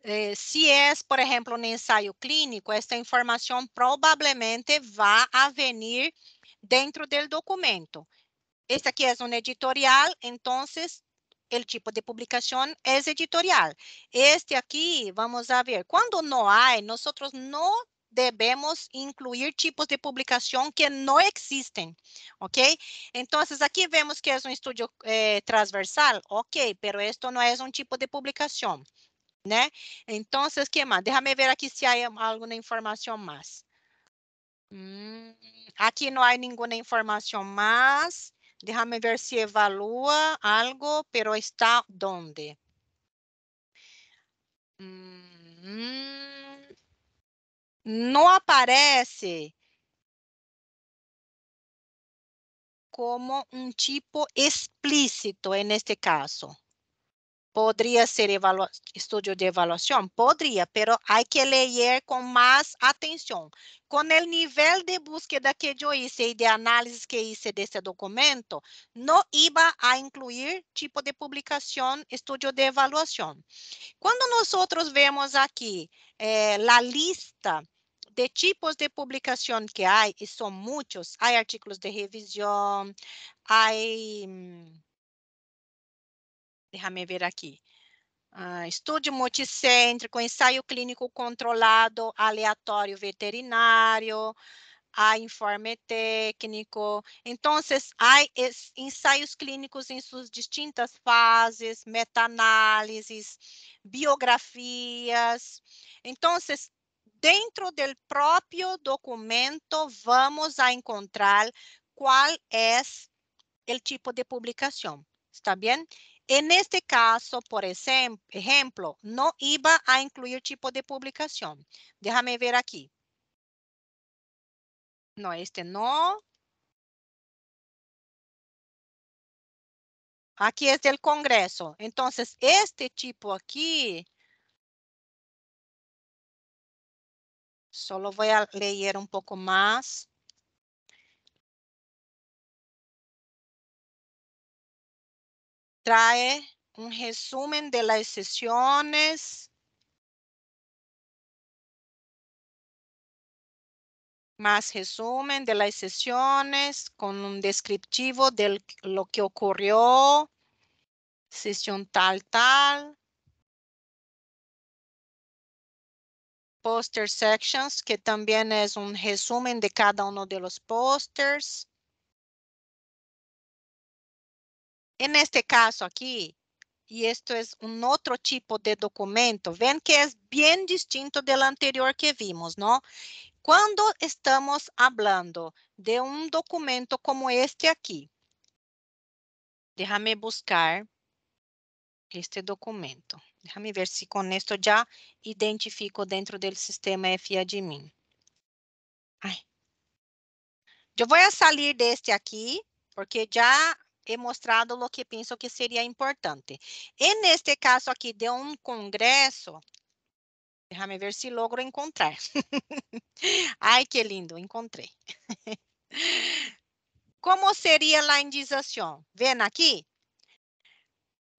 Eh, Se é, por exemplo, um ensaio clínico, esta informação provavelmente vai a venir dentro do documento. Este aqui é um editorial, então, o tipo de publicação é editorial. Este aqui vamos a ver, quando não há, nós não devemos incluir tipos de publicação que não existem, ¿ok? Então, aqui vemos que é um estudo eh, transversal, ok, Mas esto não é um tipo de publicação. Então Entonces, ¿qué deixa Déjame ver se há hay alguna informação mais. Mm, Aqui não há nenhuma informação mais. deixa Déjame ver se evalúa algo, pero está onde? Mm, não aparece como um tipo explícito em este caso podría ser estudio de evaluación, podría, pero hay que leer con más atención. Con el nivel de búsqueda que yo hice y de análisis que hice de este documento, no iba a incluir tipo de publicación, estudio de evaluación. Cuando nosotros vemos aquí eh, la lista de tipos de publicación que hay, y son muchos, hay artículos de revisión, hay mm, Déjame ver aqui. Uh, ah, estudo multicêntrico, ensaio clínico controlado, aleatório veterinário, há informe técnico. Então, há ensaios clínicos em suas distintas fases, meta-análises, biografias. Então, dentro do próprio documento, vamos a encontrar qual é o tipo de publicação. Está bem? En este caso, por ejemplo, no iba a incluir tipo de publicación. Déjame ver aquí. No, este no. Aquí es del Congreso. Entonces, este tipo aquí. Solo voy a leer un poco más. trae un resumen de las sesiones. Más resumen de las sesiones con un descriptivo de lo que ocurrió. Sesión tal, tal. Poster sections, que también es un resumen de cada uno de los posters. En este caso aquí, y esto es un otro tipo de documento, ven que es bien distinto del anterior que vimos, ¿no? Cuando estamos hablando de un documento como este aquí, déjame buscar este documento. Déjame ver si con esto ya identifico dentro del sistema FAdmin. Ay. Yo voy a salir de este aquí, porque ya e mostrado o que penso que seria importante. E neste caso aqui de um congresso, Déjame ver se logro encontrar. Ai, que lindo, encontrei. Como seria a indização? Vem aqui.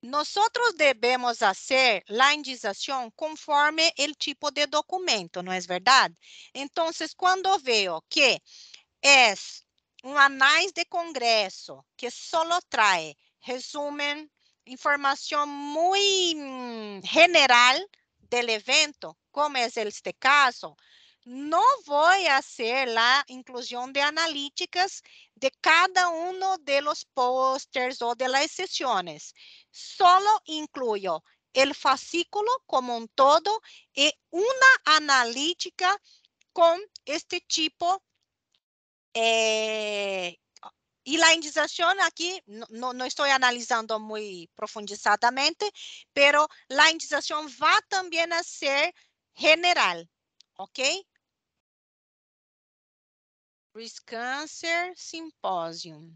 Nós devemos fazer a indização conforme o tipo de documento, não é verdade? Então, quando veo que é um anais de congresso que só traz resumen, informação muito mm, general do evento, como é este caso, não vou fazer a inclusão de analíticas de cada um dos posters ou de las só incluo o fascículo como um todo e uma analítica com este tipo é, e a indização aqui, não estou analisando muito profundizadamente, mas a indização vai também ser general, ok? Breast Cancer Symposium.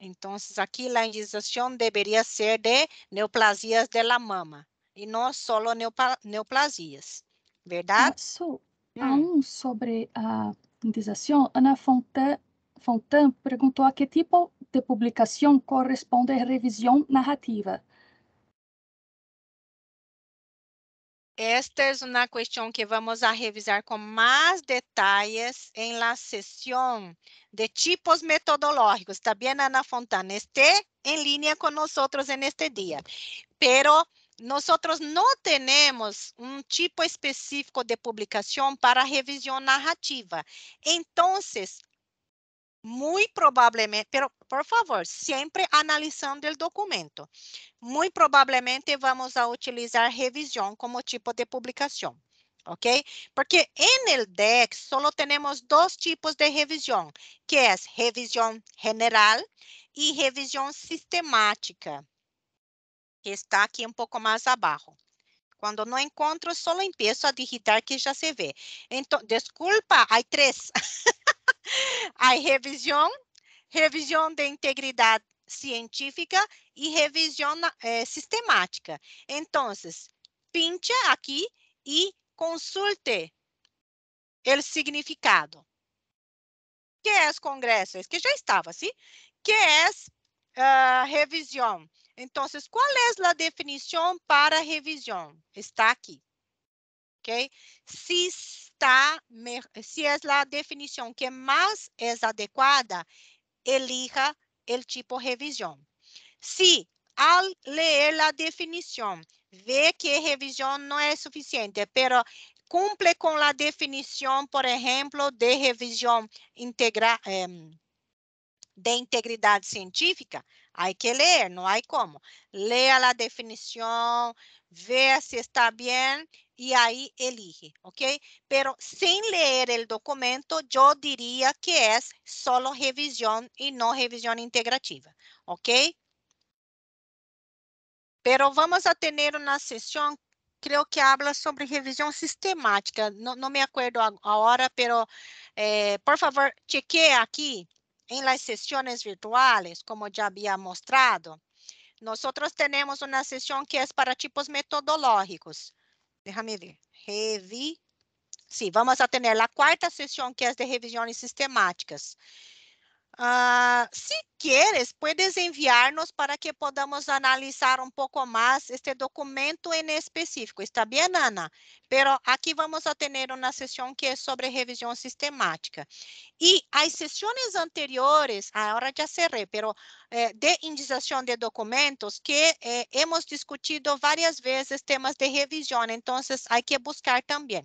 Então, aqui a indização deveria ser de neoplasias de la mama, e não só neoplasias, verdade? Isso. É. um sobre a indexación, Ana Fontan, Fontan a que tipo de publicação corresponde revisão narrativa. Esta é uma questão que vamos a revisar com mais detalhes em la sessão de tipos metodológicos. Está bem, Ana Fontana? Esté em linha conosco neste dia. Pero nosotros no tenemos un tipo específico de publicación para revisión narrativa. Entonces, muy probablemente, pero por favor, siempre analizando el documento, muy probablemente vamos a utilizar revisión como tipo de publicación. ¿Ok? Porque en el DEC solo tenemos dos tipos de revisión, que es revisión general y revisión sistemática está aqui um pouco mais abaixo. Quando não encontro, só empiezo a digitar que já se vê. Então, desculpa, há três. Há revisão, revisão de integridade científica e revisão eh, sistemática. Então, pincha aqui e consulte o significado. que é congresso? Esse que já estava, sim? Que é uh, revisão? Então, qual é a definição para revisão? Está aqui. Ok? Se, está, se é a definição que é mais é adequada, elija o tipo revisão. Se, ao ler a definição, vê que revisão não é suficiente, pero cumple com a definição, por exemplo, de revisão integra, eh, de integridade científica, Hay que leer, no hay como. Lea la definición, vea si está bien y ahí elige, ¿ok? Pero sin leer el documento, yo diría que es solo revisión y no revisión integrativa, ¿ok? Pero vamos a tener una sesión, creo que habla sobre revisión sistemática, no, no me acuerdo ahora, pero eh, por favor, chequee aquí en las sesiones virtuales, como ya había mostrado. Nosotros tenemos una sesión que es para tipos metodológicos. Déjame ver. Revi. Sí, vamos a tener la cuarta sesión que es de revisiones sistemáticas. Uh, se queres, puedes enviarnos para que podamos analisar um pouco mais este documento em específico. Está bem, Ana? Pero aqui vamos a ter uma sessão que é sobre revisão sistemática. E as sessões anteriores, agora já cerrei, pero eh, de indização de documentos, que eh, hemos discutido várias vezes temas de revisão, então, há que buscar também.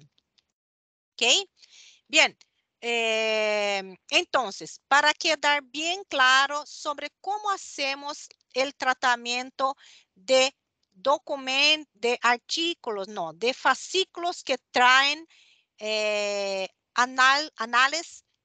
Ok? Bem. Eh, entonces, para quedar bien claro sobre cómo hacemos el tratamiento de documentos, de artículos, no, de fascículos que traen eh, anal,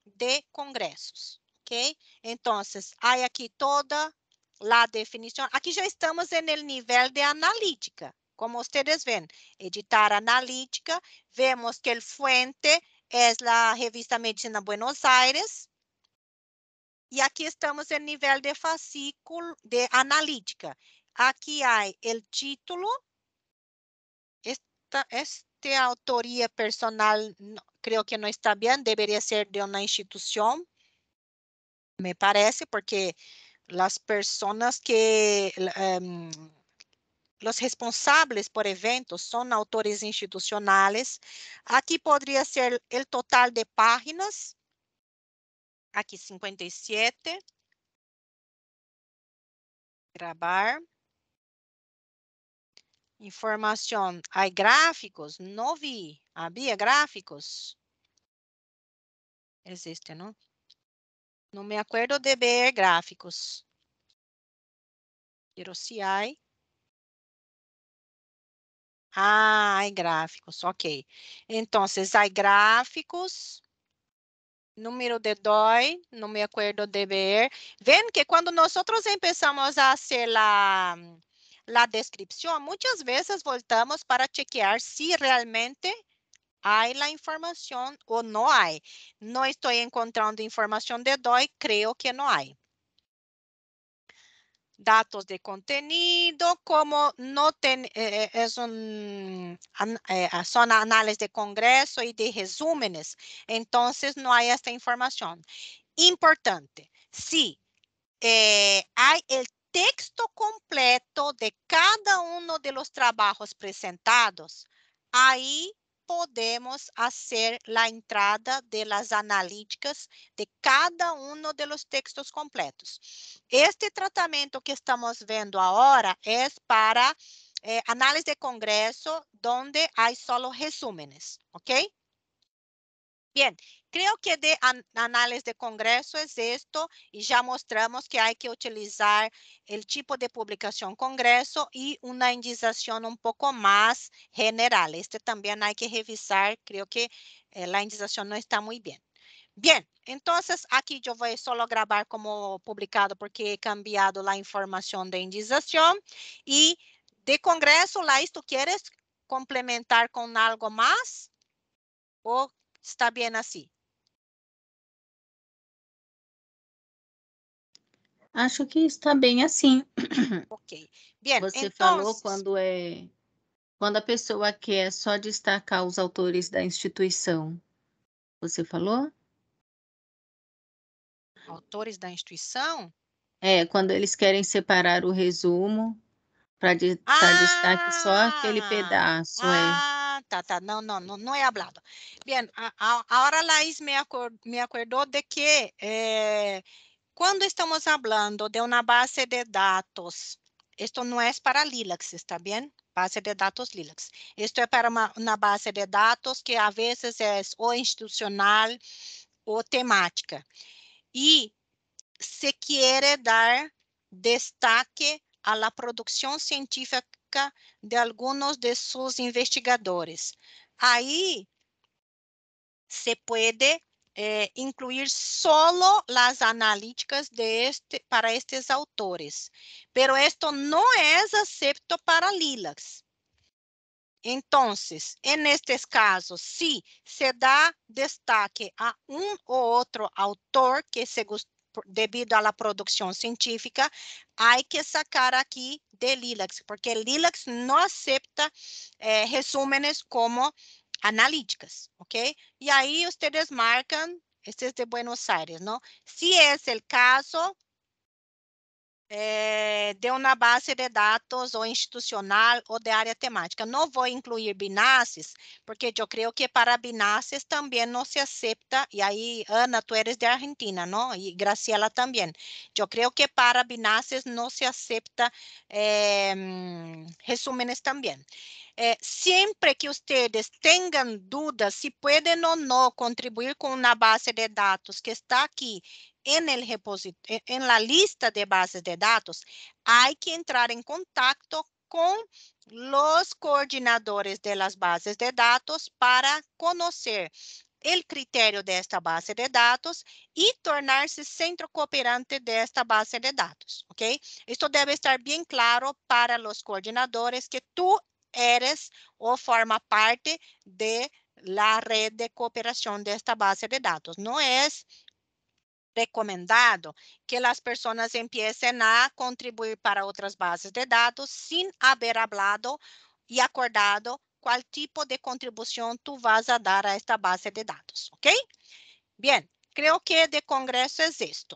de congresos, ¿ok? Entonces, hay aquí toda la definición. Aquí ya estamos en el nivel de analítica, como ustedes ven, editar analítica, vemos que el fuente es la revista Medicina Buenos Aires. Y aquí estamos en nivel de fascículo, de analítica. Aquí hay el título. Esta, este autoría personal creo que no está bien, debería ser de una institución. Me parece, porque las personas que... Em, Los responsables por eventos son autores institucionales. Aquí podría ser el total de páginas. Aquí 57. Grabar. Información. ¿Hay gráficos? No vi. ¿Había gráficos? Existe, ¿no? No me acuerdo de ver gráficos. Pero si hay. Ah, hay gráficos, ok. Entonces, hay gráficos, número de DOI, no me acuerdo de ver. Ven que quando nosotros empezamos a hacer la, mm, la descripción, muchas veces voltamos para chequear si realmente hay la información o no hay. No estoy encontrando información de DOI, creo que no hay. datos de contenido, como no eh, eh, es un, eh, son análisis de congreso y de resúmenes. Entonces, no hay esta información. Importante, Si hay el texto completo de cada uno de los trabajos presentados, ahí podemos fazer a entrada das analíticas de cada um dos textos completos. Este tratamento que estamos vendo agora é para eh, análisis de congresso, onde há só resúmenes, ¿ok? Bien, creo que de análisis de congreso es esto y ya mostramos que hay que utilizar el tipo de publicación congreso y una indización un poco más general. Este también hay que revisar, creo que eh, la indización no está muy bien. Bien, entonces aquí yo voy solo a grabar como publicado porque he cambiado la información de indización y de congreso, ¿la tú quieres complementar con algo más? ¿O Está bem assim. Acho que está bem assim. Ok. Bien, Você entonces... falou quando é quando a pessoa quer só destacar os autores da instituição. Você falou? Autores da instituição? É, quando eles querem separar o resumo para de, ah, destaque só aquele ah! pedaço. É. Ah, é. Tá, tá, não não não não he é hablado. Bien, a, a, ahora Laís me, acord, me acordou de que eh, estamos hablando de uma base de dados isto não é para Lilax, ¿está bem Base de dados Lilax. isto é para uma base de dados que a vezes é ou institucional ou temática. e se quiere dar destaque a la científica de alguns de seus investigadores. aí se pode eh, é, incluir solo as analíticas de este, para estes autores, pero esto não é acepto para Lilacs. Então, en estes casos, se se dá destaque a um ou outro autor que se, debido a la producción científica, hay que sacar aquí de Lilacs, porque Lilacs no acepta eh, resúmenes como analíticas, ¿ok? Y ahí ustedes marcan, este es de Buenos Aires, ¿no? Si es el caso, eh, de uma base de dados ou institucional ou de área temática. Não vou incluir Binaces, porque eu creio que para Binaces também não se aceita, e aí, Ana, tu eres de Argentina, não? E Graciela também. Eu creio que para Binaces não se aceita eh, resúmenes também. Eh, sempre que vocês tenham dúvidas se podem ou não contribuir com uma base de dados que está aqui en, el en la lista de bases de datos, hay que entrar en contacto con los coordinadores de las bases de datos para conocer el criterio de esta base de datos y tornarse centro cooperante de esta base de datos, ¿ok? Esto debe estar bien claro para los coordinadores que tú eres o forma parte de la red de cooperación de esta base de datos. No es recomendado que as pessoas empiecen a contribuir para outras bases de dados sin haver hablado e acordado qual tipo de contribuição tu vas a dar a esta base de dados, ¿ok? Bem, creio que de congresso é isto.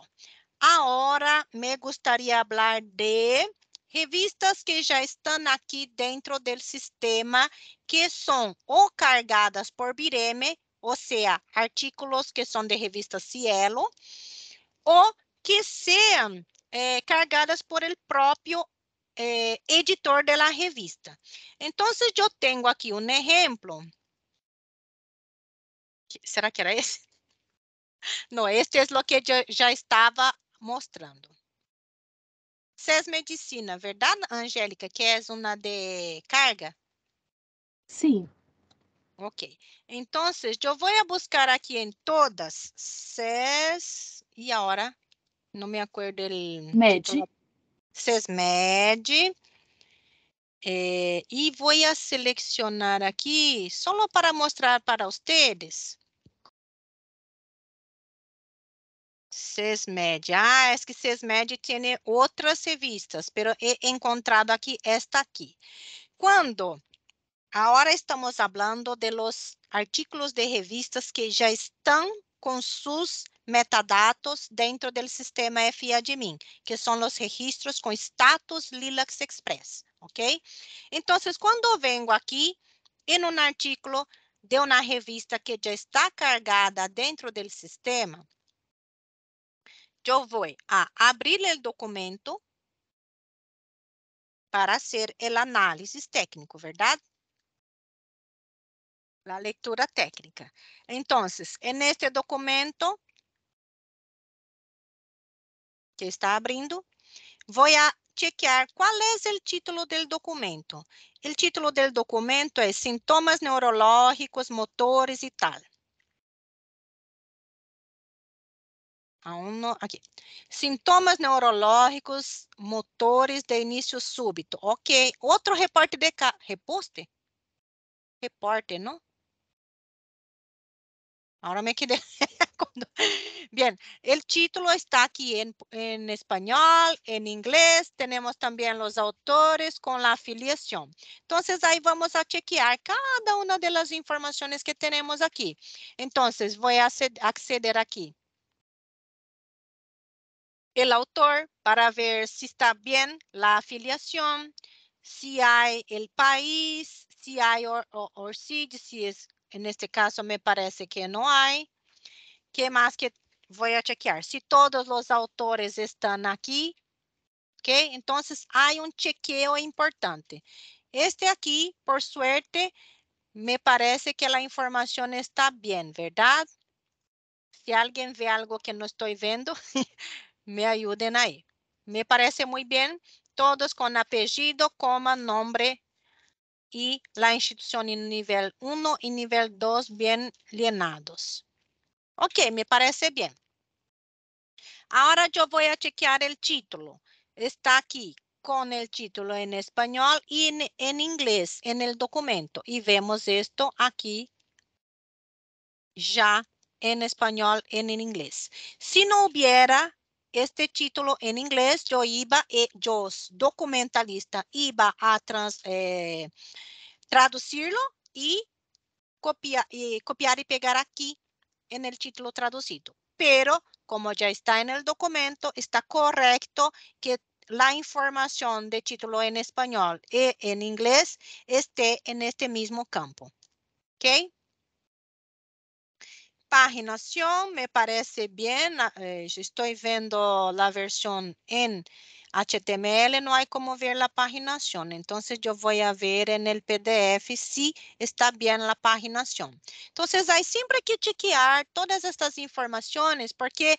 Agora me gustaría falar de revistas que já estão aqui dentro do sistema, que são ou carregadas por Bireme ou seja artículos que são de revista Cielo ou que sejam eh, é, cargadas por el próprio é, editor da revista. Então, eu tenho aqui um exemplo, ¿Será que era esse? Não, este es o que eu já estava mostrando. SES Medicina, verdade, Angélica? Que é uma de carga. Sí. Ok. Então, eu vou buscar aqui em todas. CES. E agora? Não me acordo. El... MED. CES MED. Eh, e vou selecionar aqui, só para mostrar para vocês. SESMED. Ah, é que SESMED tem outras revistas, mas encontrado aqui esta aqui. Quando Agora estamos falando de los artículos de revistas que já estão com seus metadatos dentro do sistema FIADMIN, que são os registros com status Lilacs Express, ¿ok? Então, quando eu vengo aqui em um artículo de uma revista que já está cargada dentro do sistema, eu vou a abrir o documento para fazer o análise técnico, verdade? la lectura técnica. Entonces, en este documento que está abriendo, voy a chequear cuál es el título del documento. El título del documento es Sintomas neurológicos, motores y tal. Aún aqui. Sintomas neurológicos, motores de início súbito. Ok. Outro reporte de ca... Reposte? Reporte, não? Ahora me quedé. Bien, el título está aquí en, español, en inglés. Tenemos también los autores con la afiliación. Entonces, ahí vamos a chequear cada una de las informaciones que tenemos aquí. Entonces, voy a acceder aquí. El autor para ver si está bien la afiliación, si hay el país, si hay o si es en este caso me parece que no hay. ¿Qué más que voy a chequear? Si todos los autores están aquí, ¿ok? Entonces hay un chequeo importante. Este aquí, por suerte, me parece que la información está bien, ¿verdad? Si alguien ve algo que no estoy viendo, me ayuden ahí. Me parece muy bien. Todos con apellido, coma, nombre y la institución en nivel 1 y nivel 2 bien llenados. Ok, me parece bien. Ahora yo voy a chequear el título. Está aquí con el título en español y en, inglés en el documento. Y vemos esto aquí ya en español en inglés. Si no hubiera este título en inglés yo iba, eh, yo documentalista iba a eh, traducirlo y, copiar y copiar y pegar aquí en el título traducido. Pero como ya está en el documento, está correcto que la información de título en español y eh, en inglés esté en este mismo campo. ¿Ok? paginación me parece bien. Ah, eh, estoy viendo la versión en HTML, no hay como ver la paginación. Entonces yo voy a ver en el PDF si está bien la paginación. Entonces hay siempre que chequear todas estas informaciones porque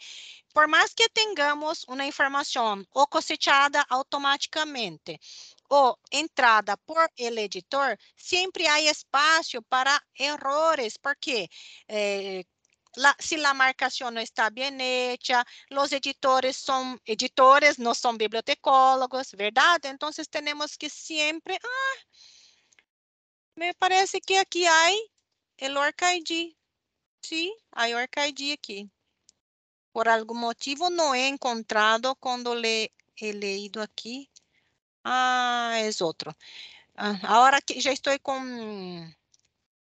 por más que tengamos una información o cosechada automáticamente ou entrada por el editor, sempre há espaço para erros, porque eh, la, si la marcación no está bien hecha, los editores son editores, no son bibliotecólogos, ¿verdad? Entonces tenemos que siempre, ah, me parece que aquí hay el OrcaID, sí, hay OrcaID aquí. Por algún motivo no he encontrado cuando le he leído aquí. Ah, es otro. Ah, ahora que ya estoy con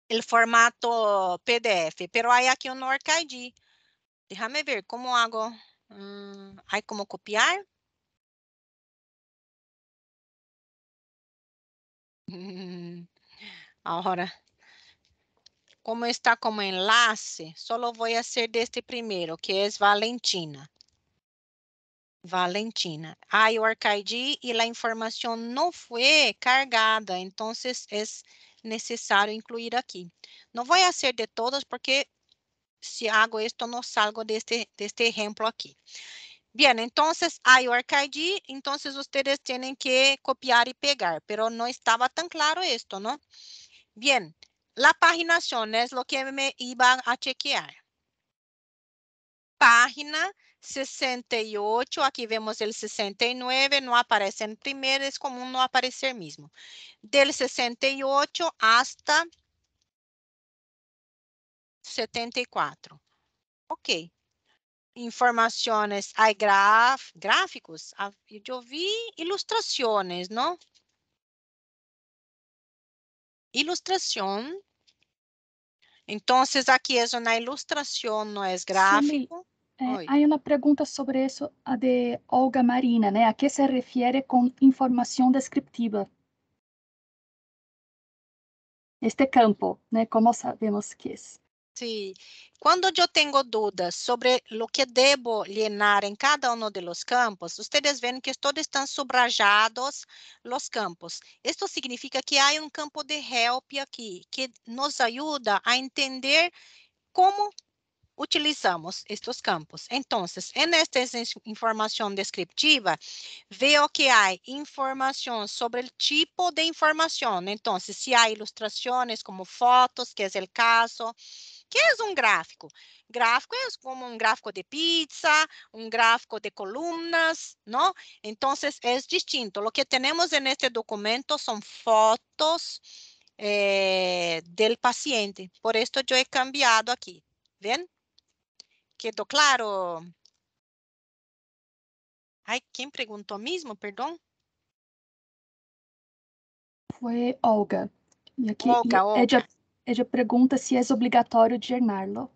el formato PDF, pero hay aquí un ID. Déjame ver cómo hago. Um, ¿Hay como copiar? agora ahora, como está como enlace, solo voy a hacer de este primero, que es é Valentina. Valentina. Hay ah, arquei y la información no fue cargada, entonces es é necesario incluir aquí no voy a hacer de todos porque si hago esto, no salgo de este, este ejemplo aquí Bien, entonces hay ID, entonces ustedes tienen que copiar y pegar, pero no estaba tan claro esto, ¿no? Bien, la paginación es lo que me iban a chequear. Página 68, aqui vemos el 69, não aparece em primeiro é comum não aparecer mesmo Del 68 hasta 74. Ok. informações há gráficos, eu vi ilustrações, não? Ilustração. Então, aqui é uma ilustração não é gráfico. Há é, uma pergunta sobre isso a de Olga Marina, né? ¿A que se refere com informação descriptiva? Este campo, né? Como sabemos que é. Sim. Quando eu tenho dúvidas sobre o que debo llenar em cada um dos campos, vocês veem que todos estão subrayados os campos. Isso significa que há um campo de help aqui que nos ajuda a entender como utilizamos estes campos. Então, em esta informação descriptiva, veo que há informação sobre o tipo de informação. Então, se há ilustrações como fotos, que é o caso, que é um gráfico? Gráfico é como um gráfico de pizza, um gráfico de columnas, não? Então, é distinto. O que temos neste documento são fotos eh, do paciente. Por isso, eu he cambiado aqui. ¿Ven? quedou claro? Ai, quem perguntou mesmo? Perdão? Foi Olga. Olga, é Olga. É Ela pergunta se é obrigatório jornarlo.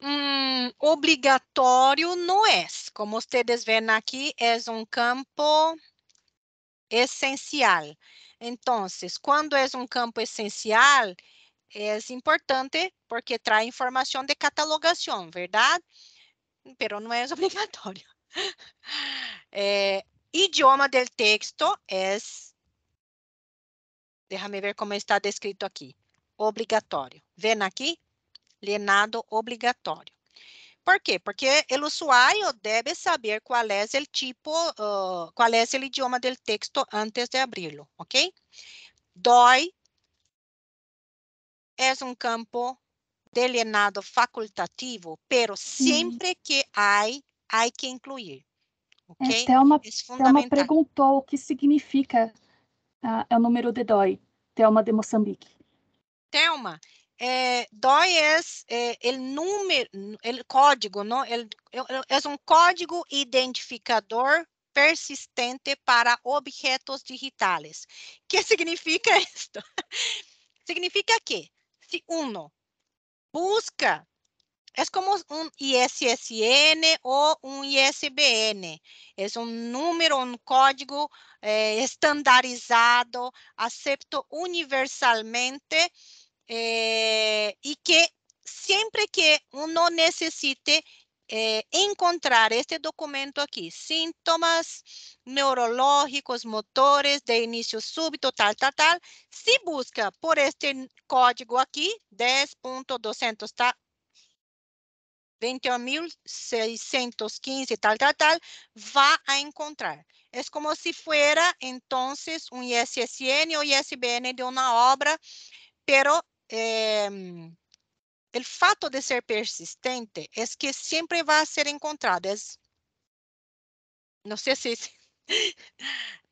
Hum, obrigatório não é. Como vocês veem aqui, é um campo essencial. Então, quando é um campo essencial, é assim, importante porque traz informação de catalogação, verdade? Pero não é obrigatório. É, idioma del texto é, déjame ver como está descrito aqui, obrigatório. Vem aqui? Lenado obrigatório. Por quê? Porque o usuário deve saber qual é o tipo, uh, qual é o idioma do texto antes de abri-lo, ok? Dói é um campo delineado facultativo, pero sempre que hay, hay que incluir. Okay? É, Thelma, Thelma perguntou o que significa ah, é o número de DOI, Thelma de Moçambique. Thelma, DOI é o é, número, o código, não? é um código identificador persistente para objetos digitais. O que significa isso? significa que si uno busca, é como um ISSN ou um ISBN. é um número, um código eh, estandarizado, acepto universalmente e eh, que sempre que um não necessite é, encontrar este documento aqui, sintomas neurológicos, motores de início súbito, tal, tal, tal, se busca por este código aqui, 10.200, tá? 21.615, tal, tal, tal, vai a encontrar. É como se fuera então, um ISSN ou ISBN de uma obra, pero eh, el fato de ser persistente es que siempre va a ser encontrado. Es, no sé si, si,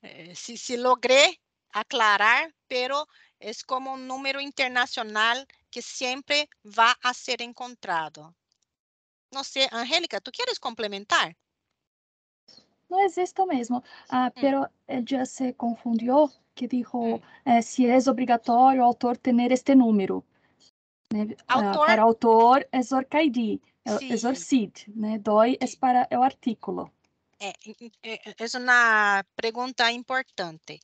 eh, si logré aclarar, pero es como un número internacional que siempre va a ser encontrado. Não sei, Angélica, tu queres complementar? No es esto mesmo, ah, mm. pero se confundió que dijo mm. eh, se si é obrigatório o autor ter este número. Né? Autor... Para autor, exorcaidi, é Sim. exorcid, né? Dói é para é o artículo. É, é uma é, pergunta importante.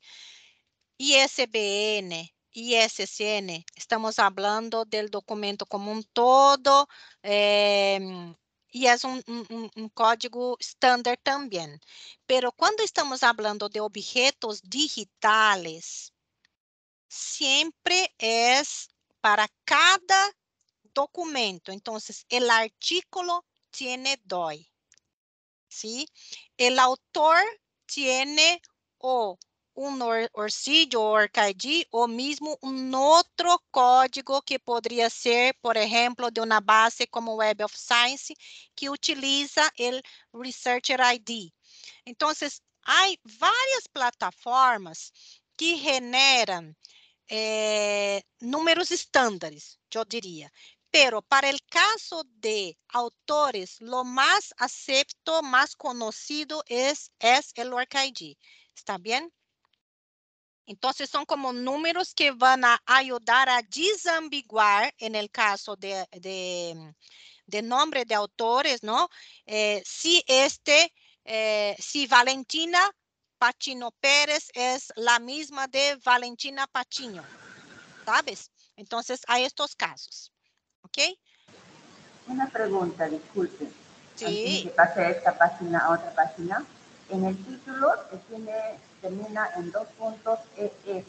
ISBN, ISSN, estamos falando do documento como um todo, e é um, um, um, código standard também. Mas quando estamos falando de objetos digitais, sempre é para cada documento. Então, el artículo tiene DOI, ¿Sí? El autor tiene o um orcid ou orcaidi, ou mesmo um outro código que poderia ser, por exemplo, de uma base como Web of Science, que utiliza o Researcher ID. Então, há várias plataformas que generam eh, números estándares, yo diría. Pero para el caso de autores, lo más acepto, más conocido es, es el OrcaID. ¿Está bien? Entonces son como números que van a ayudar a desambiguar en el caso de, de, de nombre de autores, ¿no? Eh, si este, eh, si Valentina Pachino Pérez es la misma de Valentina Pachino, ¿sabes? Entonces hay estos casos, ¿ok? Una pregunta, disculpe. Sí. Que pase esta página a otra página. En el título eh, tiene, termina en dos puntos ES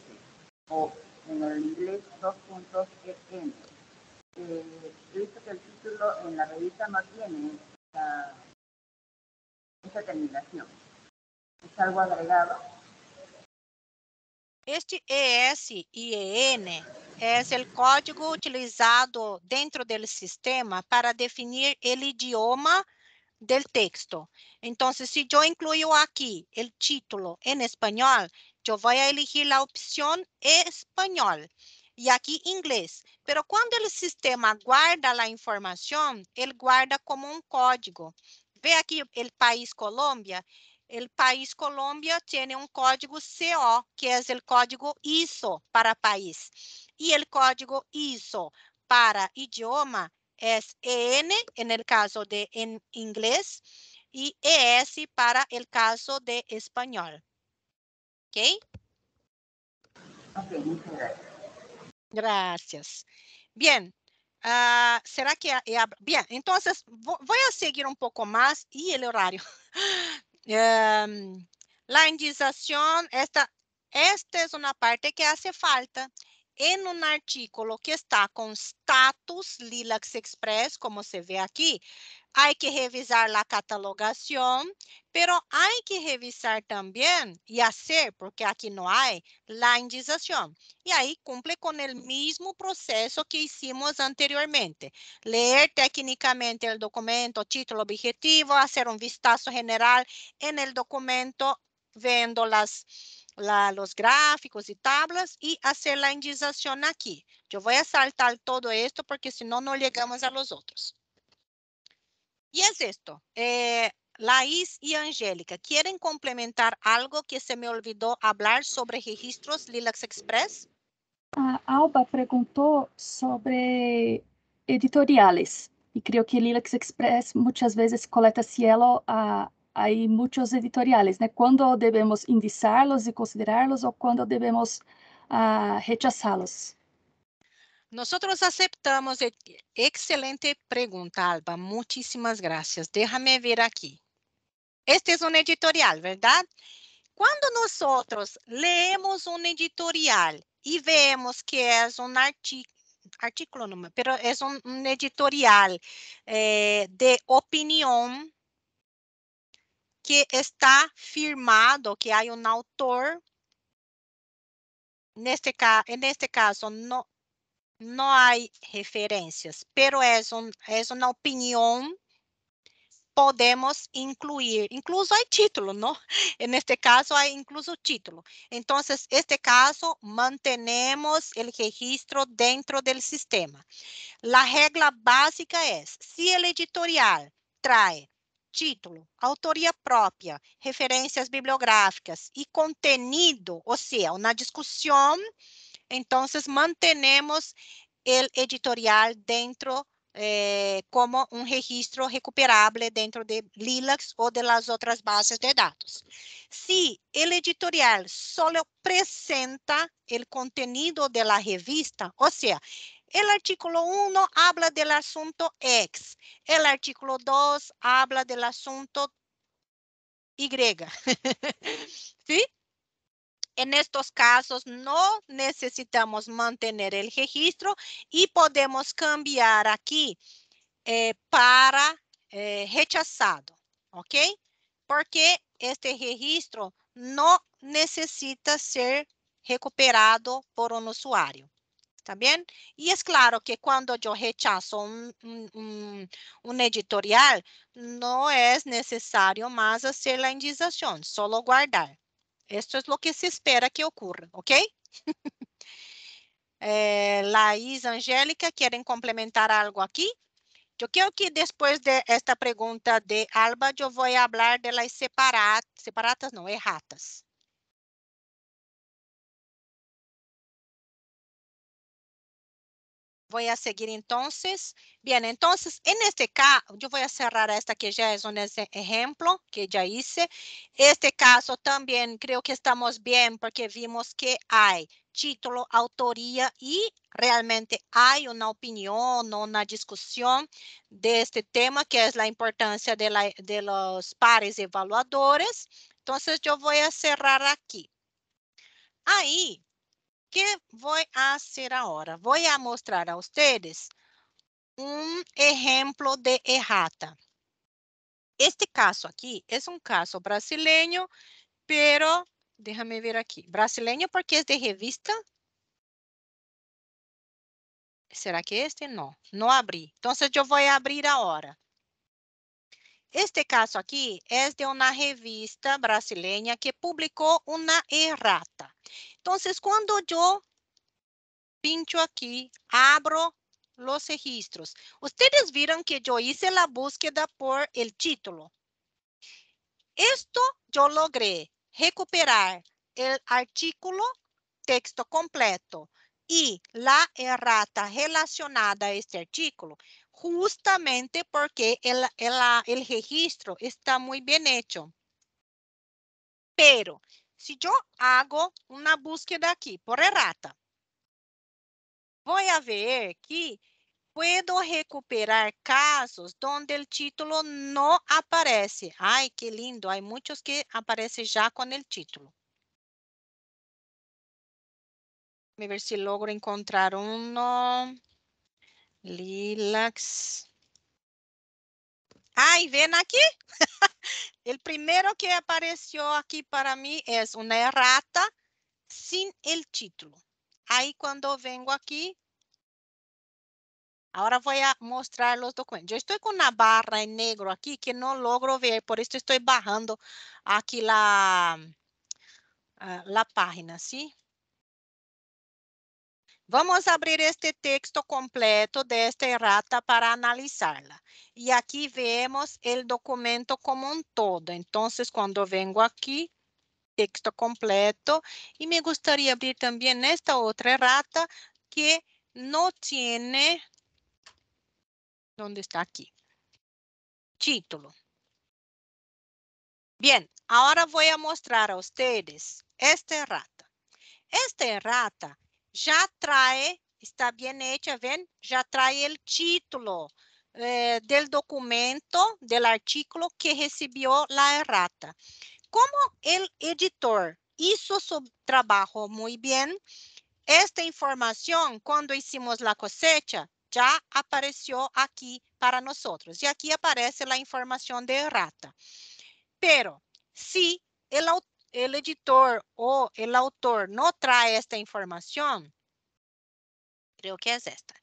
o en el inglés dos puntos EN. Eh, he visto que el título en la revista no tiene esa, esa terminación. es algo agregado. Este ESIEN é o código utilizado dentro do sistema para definir o idioma do texto. Então, se eu incluo aqui o título em espanhol, eu vou elegir a opção espanhol e aqui inglês. Mas quando o sistema guarda a informação, ele guarda como um código. Vê aqui o país Colômbia, o país Colômbia tem um código CO, que é o código ISO para país. E o código ISO para idioma é EN, no caso de en inglês, e ES para o caso de espanhol. Ok? Ok, muchas gracias. Gracias. Bien, Uh, será que é, é, bem? Então, vou, vou seguir um pouco mais e o horário. Em, la indización, esta, esta es una parte que hace falta en un artículo que está con status Lilacs Express, como se ve aquí, hay que revisar la catalogación, pero hay que revisar también y hacer, porque aquí no hay, la indización. Y ahí cumple con el mismo proceso que hicimos anteriormente. Leer técnicamente el documento, título, objetivo, hacer un vistazo general en el documento, viendo las lá, os gráficos e tablas e fazer a indización aqui. Eu vou saltar todo esto porque senão não chegamos a los outros. E é esto. Eh, Laís e Angélica, querem complementar algo que se me olvidou falar sobre registros Lilacs Express? A ah, Alba perguntou sobre editoriales e creio que Lilacs Express muitas vezes coleta cielo a, hay muchos editoriales, ¿no? ¿Cuándo debemos indizarlos y considerarlos ou quando devemos uh, ah, rechazarlos? Nós aceptamos. Excelente pergunta, Alba. Muchísimas gracias. Déjame ver aqui. Este es um editorial, verdade? Quando nós lemos um editorial e vemos que é um artigo, artículo número, mas é um, editorial eh, de opinião que está firmado, que há um autor, neste, ca neste caso, não, não há referências, pero é, um, é uma opinião podemos incluir, incluso há título, não? Em este caso há incluso título. Então, este caso mantenemos o registro dentro do sistema. A regra básica é se o editorial trae título, autoria própria, referências bibliográficas e contenido, ou seja, na discussão, então, mantenemos o editorial dentro eh, como um registro recuperável dentro de Lilacs ou de outras bases de dados. Se o editorial só apresenta o conteúdo da revista, ou seja, El artículo 1 habla del asunto X. El artículo 2 habla del asunto Y. ¿Sí? En estos casos no necesitamos mantener el registro y podemos cambiar aquí eh, para eh, rechazado, ¿ok? Porque este registro no necesita ser recuperado por un usuario. ¿Está bien? Y es claro que cuando yo rechazo un, un, un, editorial, no es necesario más hacer la indización, solo guardar. Esto es lo que se espera que ocurra, ¿ok? eh, Laís, Angélica, ¿quieren complementar algo aquí? Yo creo que después de esta pregunta de Alba, yo voy a hablar de las separadas, separatas no, erratas. voy a seguir entonces. Bien, entonces en este caso, yo voy a cerrar esta que ya es un ejemplo que ya hice. Este caso también creo que estamos bien porque vimos que hay título, autoría y realmente hay una opinión o una discusión de este tema que es la importancia de, la, de los pares evaluadores. Entonces yo voy a cerrar aquí. Aí, que vou fazer agora? Vou mostrar a vocês um exemplo de errata. Este caso aqui é um caso brasileiro, pero déjame ver aqui. Brasileiro porque é de revista. Será que este? Não, não abri. Então, eu vou abrir agora. Este caso aqui é de uma revista brasileira que publicou uma errata. Então, quando eu pincho aqui, abro os registros. Vocês viram que eu hice a búsqueda por el título. Isto eu logré recuperar o artículo, texto completo e a errata relacionada a este artículo justamente porque el, el, el registro está muy bien hecho. Pero se eu hago uma búsqueda aqui por errata, vou ver que puedo recuperar casos onde o título não aparece. Ai, que lindo! Há muitos que aparecem já com o título. Vamos ver se logro encontrar um. Lilacs. Ay, ven aquí. el primero que apareció aquí para mí es una errata sin el título. Ahí cuando vengo aquí, ahora voy a mostrar los documentos. Yo estoy con una barra en negro aquí que no logro ver, por esto estoy bajando aquí la, ah, la página, ¿sí? Vamos a abrir este texto completo de esta errata para analizarla. Y aquí vemos el documento como un todo. Entonces, cuando vengo aquí, texto completo, y me gustaría abrir también esta otra errata que no tiene, ¿dónde está aquí? Título. Bien, ahora voy a mostrar a ustedes esta errata. Esta errata já trae, está bem hecha, ven, já trae o título eh, del documento, del artículo que recebeu a errata. Como o editor hizo o trabalho muito bem esta informação quando hicimos a cosecha já apareceu aqui para nós. e aqui aparece a informação de errata. Pero si o autor el editor o el autor no trae esta información, creo que es esta.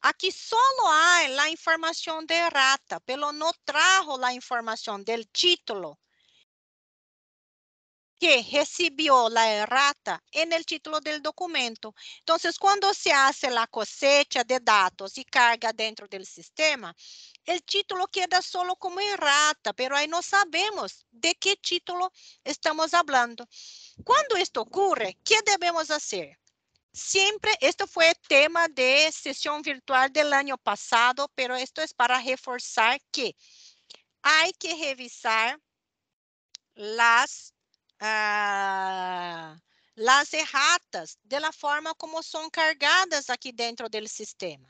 Aqui solo há a informação de errata, pelo não trajo a informação do título que recibió la errata en el título del documento. Entonces, cuando se hace la cosecha de datos y carga dentro del sistema, el título queda solo como errata, pero ahí no sabemos de qué título estamos hablando. Cuando esto ocurre, ¿qué debemos hacer? Siempre, esto fue tema de sesión virtual del año pasado, pero esto es para reforzar que hay que revisar las as ah, las erratas de la forma como são cargadas aqui dentro do sistema.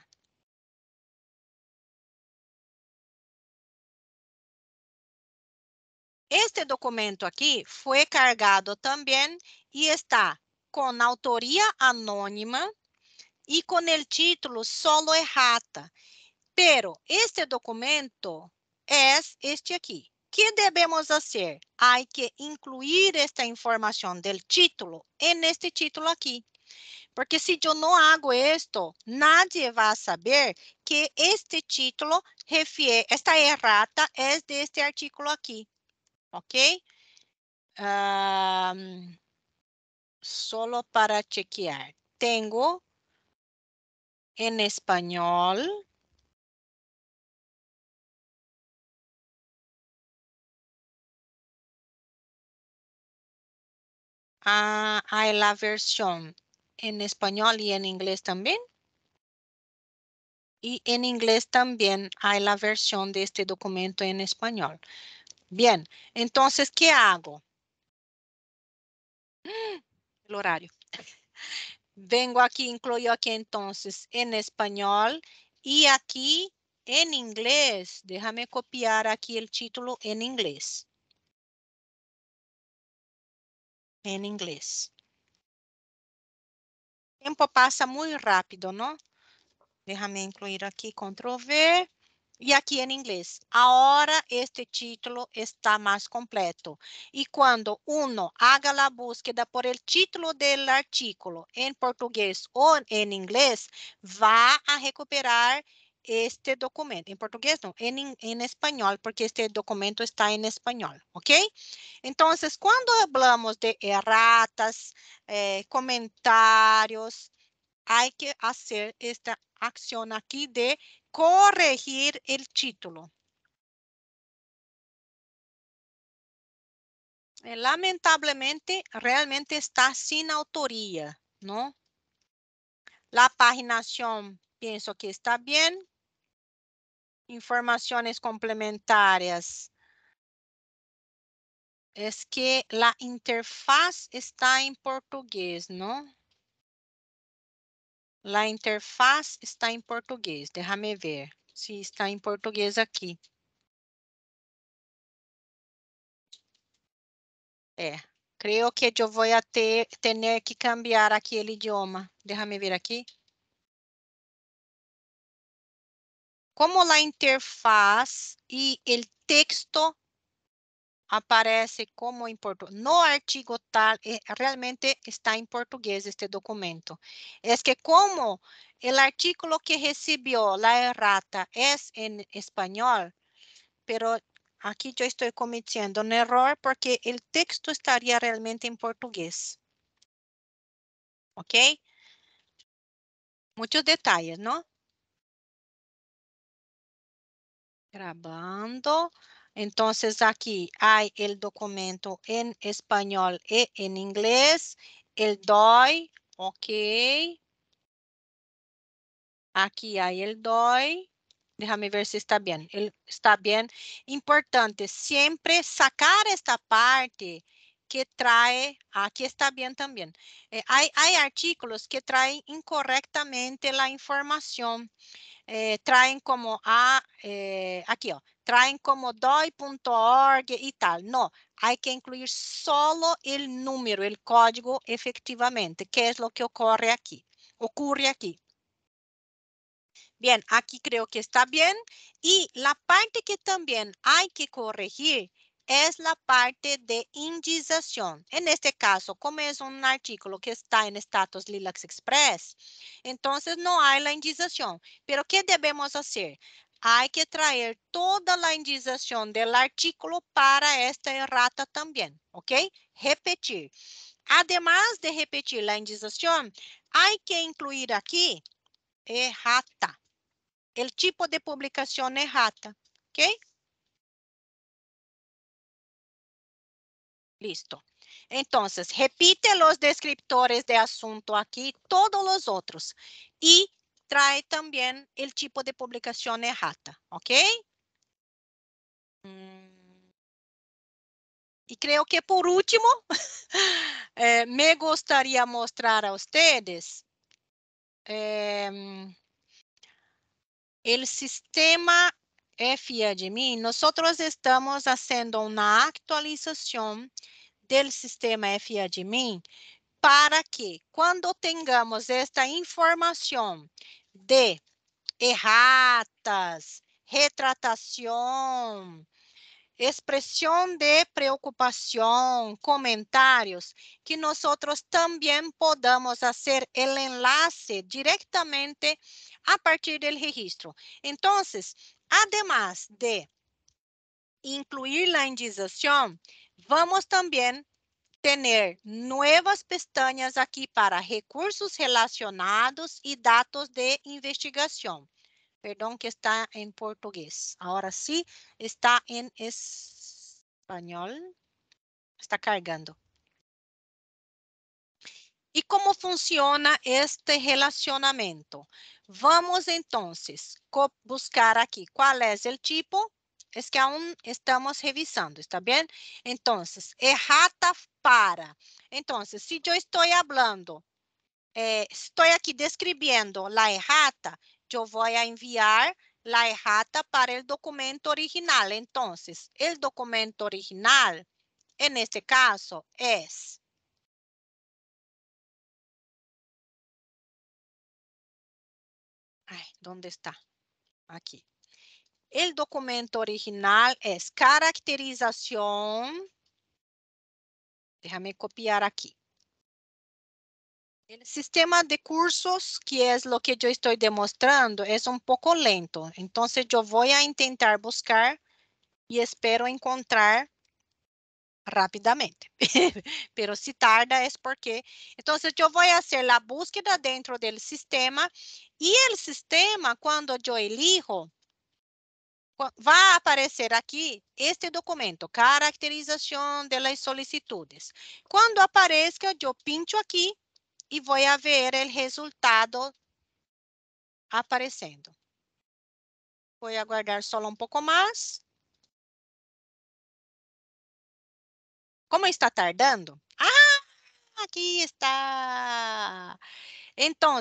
Este documento aqui foi cargado também e está com autoria anônima e com o título solo errata. Pero este documento é este aqui que devemos fazer? Hay que incluir esta información del título en este título aquí. Porque se eu não hago esto, nadie vai saber que este título, refiere, esta errata é es de este artículo aqui, ok? Um, solo para chequear. Tenho em espanhol Hay la versión en español y en inglés también. Y en inglés también hay la versión de este documento en español. Bien, entonces, ¿qué hago? ¡Ah! El horario. Vengo aquí, incluyo aquí entonces en español y aquí en inglés. Déjame copiar aquí el título en inglés. em inglês. O tempo passa muito rápido, não? Déjame incluir aqui Ctrl V. E aqui em inglês. Agora este título está mais completo. E quando uno haga a búsqueda por el título del artículo em português ou em inglês, vá a recuperar este documento, en portugués no, en, español, porque este documento está en español, ¿ok? Entonces, cuando hablamos de erratas, eh, comentarios, hay que hacer esta acción aquí de corregir el título. Eh, lamentablemente, realmente está sin autoría, ¿no? La paginación pienso que está bien, informações complementares. es que a interface está em português, não? A interface está português. Deixa Déjame ver se está em português aqui. É, eh, creio que eu vou ter, ter que cambiar aqui o idioma. Déjame ver aqui. como a interface e o texto aparece como em português. No artigo tal, eh, realmente está em português este documento. É que como o artículo que recebeu a errata é es em espanhol, pero aqui eu estou cometendo um erro porque o texto estaria realmente em português. Ok? Muitos detalhes, não? grabando. Entonces aquí hay el documento en español y e en inglés. El DOI, ok. Aquí hay el DOI. Déjame ver si está bien. está bien. Importante, siempre sacar esta parte que trae, aquí está bien también, eh, hay, hay artículos que traen incorrectamente la información. Eh, traen como a, eh, aquí, traen como DOI.org y tal. No, hay que incluir solo el número, el código efectivamente, que es lo que ocurre aquí. Ocurre aquí. Bien, aquí creo que está bien. Y la parte que también hay que corregir É a parte de indização. Em este caso, como é um artículo que está em status Lilacs Express, não há a indização. Mas o que devemos fazer? Há que trazer toda a indização do artículo para esta errata também, ¿ok? Repetir. Además de repetir a indização, há que incluir aqui errata, eh, o tipo de publicação errata, ¿ok? Listo. Entonces, repite los descriptores de asunto aquí, todos los otros. Y trae también el tipo de publicación errata, ¿ok? Mm. Y creo que por último, eh, me gustaría mostrar a ustedes eh, el sistema admin, nós estamos fazendo uma atualização do sistema admin para que quando tengamos esta informação de erratas, retratação, expressão de preocupação, comentários, que nosotros também podamos fazer o enlace diretamente a partir do registro. Então, Además de incluir la indización, vamos también tener nuevas pestañas aquí para recursos relacionados y datos de investigación. Perdón que está en portugués. Ahora sí está en español. Está cargando. ¿Y cómo funciona este relacionamiento? Vamos então buscar aqui qual é o tipo. É que aún estamos revisando, está bem? Então, errata para. Então, se si eu estou falando, eh, estou aqui descrevendo a errata, eu vou enviar a errata para o documento original. Então, o documento original, en este caso, é es ¿Dónde está? Aquí. El documento original es caracterización. Déjame copiar aquí. El sistema de cursos, que es lo que yo estoy demostrando, es un poco lento. Entonces yo voy a intentar buscar y espero encontrar rápidamente. Pero se tarda é porque. Então, eu vou fazer a búsqueda dentro do sistema e o sistema, quando eu elijo, vai aparecer aqui este documento, caracterização das solicitudes. Quando apareça, eu pincho aqui e vou ver o resultado aparecendo. Vou aguardar só um pouco mais. Como está tardando? Ah, aqui está. Então,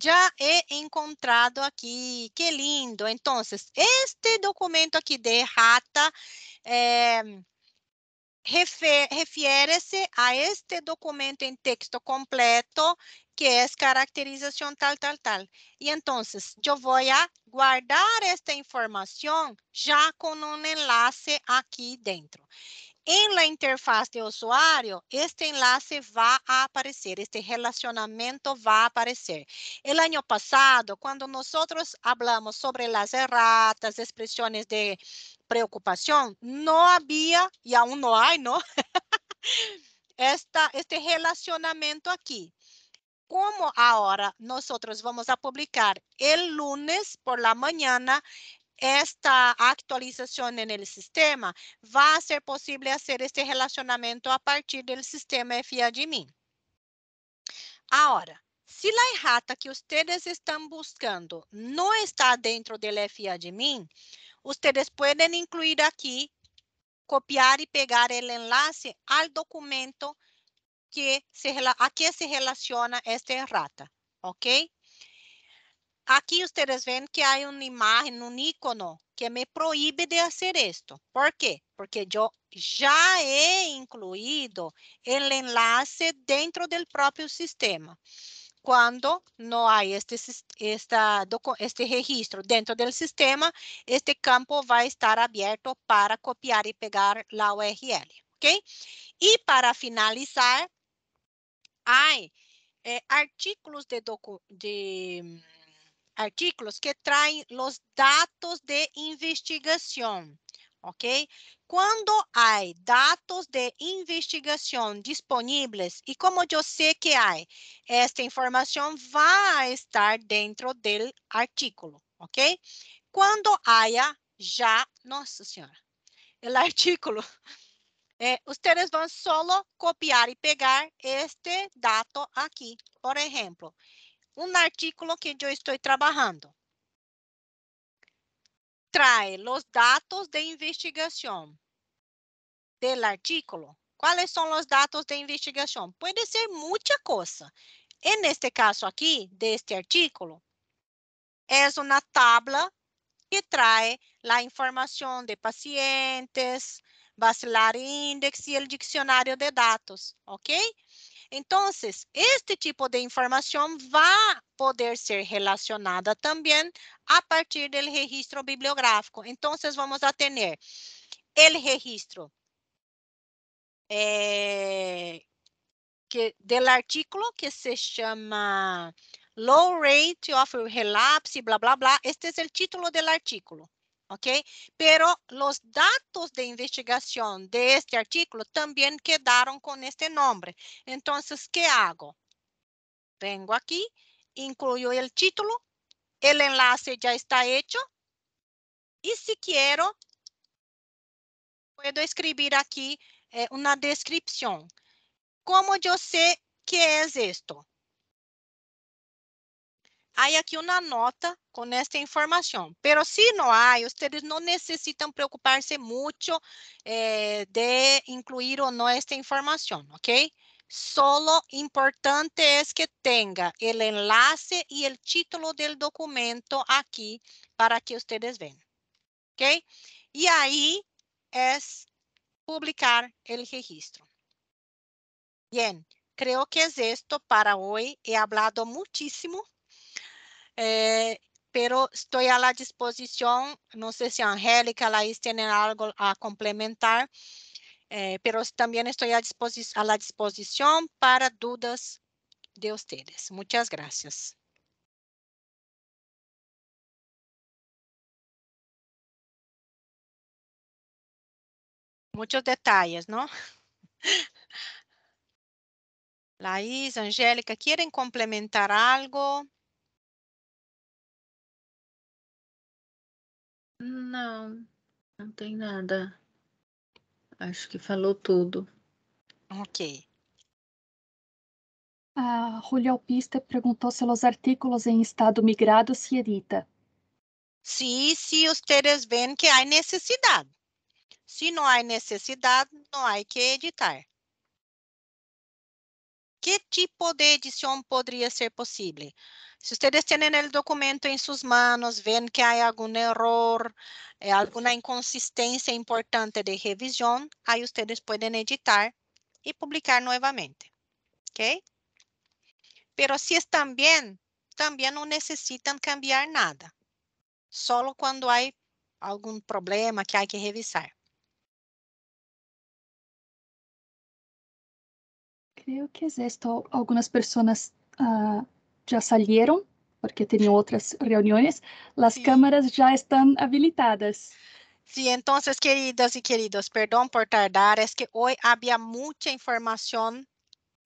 já he encontrado aqui. Que lindo. Então, este documento aqui de rata é, eh, refere-se a este documento em texto completo que é caracterização tal, tal, tal. E então, eu vou guardar esta informação já com um enlace aqui dentro. Em la interface de usuário, este enlace vai aparecer, este relacionamento vai aparecer. El ano passado, quando nós falamos sobre as erratas, expressões de preocupação, não havia e aún não há, não? Esta, este relacionamento aqui, Como agora nós vamos a publicar el lunes por la mañana, esta actualização no sistema, vai ser possível fazer este relacionamento a partir do sistema FIADMIN. Agora, se a errata que vocês estão buscando não está dentro do FIADMIN, vocês podem incluir aqui, copiar e pegar o enlace ao documento que se, a que se relaciona esta errata, ok? Aqui vocês veem que há uma imagem, um ícone que me proíbe de fazer isto. Por quê? Porque eu já he incluído o enlace dentro do próprio sistema. Quando não há este, esta, este registro dentro do sistema, este campo vai estar aberto para copiar e pegar a URL, ok? E para finalizar, há eh, artículos de, de artículos que traem os dados de investigação, ¿Ok? Quando há dados de investigação disponíveis e como eu sei que há esta informação, vai estar dentro do artículo, ¿ok? Quando haya já, nossa senhora, o artículo, vocês eh, ustedes vão solo copiar e pegar este dado aqui, Por exemplo um artículo que eu estou trabalhando. Trae os dados de investigação del artículo. Quais são os dados de investigação? Pode ser muita coisa. En este caso aqui, deste artículo, é uma tabla que traz a informação de pacientes, Bacelar Index e o dicionário de dados, ok? Então, este tipo de informação vai poder ser relacionada também a partir do registro bibliográfico. Então, vamos ter o registro eh, que, del artículo que se chama Low Rate of Relapse, blá, blá, blá. Este é o título do artículo. Pero los datos de investigación de este artículo también quedaron con este nombre. Entonces, ¿qué hago? Vengo aquí, incluyo el título, el enlace ya está hecho. Y si quiero, puedo escribir aquí eh, una descripción. ¿Cómo yo sé qué es esto? Aí aqui uma nota com esta informação. pero se não há, vocês não necesitan preocupar-se eh, de incluir ou não esta informação, ¿ok? Solo importante es que tenha o enlace e o título do documento aqui para que vocês vejam, ¿ok? E aí é publicar o registro. Bem, creo que es esto para hoje. He hablado muchísimo. Eh, pero estoy a la disposición. No sé si Angélica, Laís tienen algo a complementar, eh, pero también estoy a, a la disposición para dudas de ustedes. Muchas gracias. Muchos detalles, ¿no? Laís, Angélica, ¿quieren complementar algo? Não, não tem nada. Acho que falou tudo. Ok. A Julio Alpista perguntou se os artículos em estado migrado se edita. Sim, se vocês veem que há necessidade. Se não há necessidade, não há que editar. Que tipo de edição poderia ser possível? Si ustedes tienen el documento en sus manos, ven que hay algún error, eh, alguna inconsistencia importante de revisión, ahí ustedes pueden editar y publicar nuevamente. ¿Ok? Pero si están bien, también no necesitan cambiar nada. Solo cuando hay algún problema que hay que revisar. Creo que es esto. Algunas personas uh já saíram porque tenían outras reuniões as sí. cámaras já estão habilitadas. Sim, então, queridas e queridos, perdão por tardar, é que hoje havia muita informação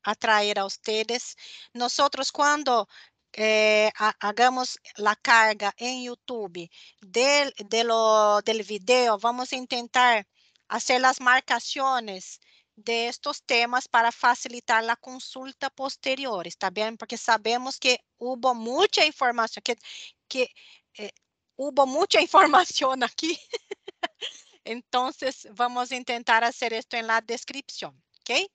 a trazer a vocês nós cuando eh, hagamos a carga em YouTube do de vamos tentar fazer as marcações de estos temas para facilitar la consulta posterior, ¿está bien? Porque sabemos que hubo mucha información, que, que eh, hubo mucha información aquí. entonces, vamos a intentar hacer esto en la descripción, ¿ok?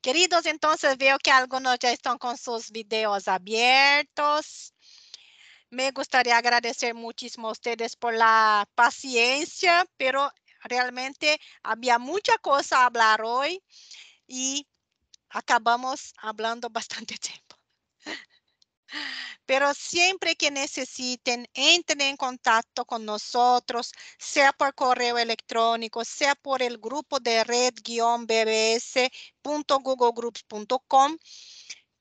Queridos, entonces veo que algunos ya están con sus videos abiertos. Me gustaría agradecer muchísimo a ustedes por la paciencia, pero realmente había mucha cosa a hablar hoy y acabamos hablando bastante tiempo. Pero siempre que necesiten, entren en contacto con nosotros, sea por correo electrónico, sea por el grupo de red-bbs.googlegroups.com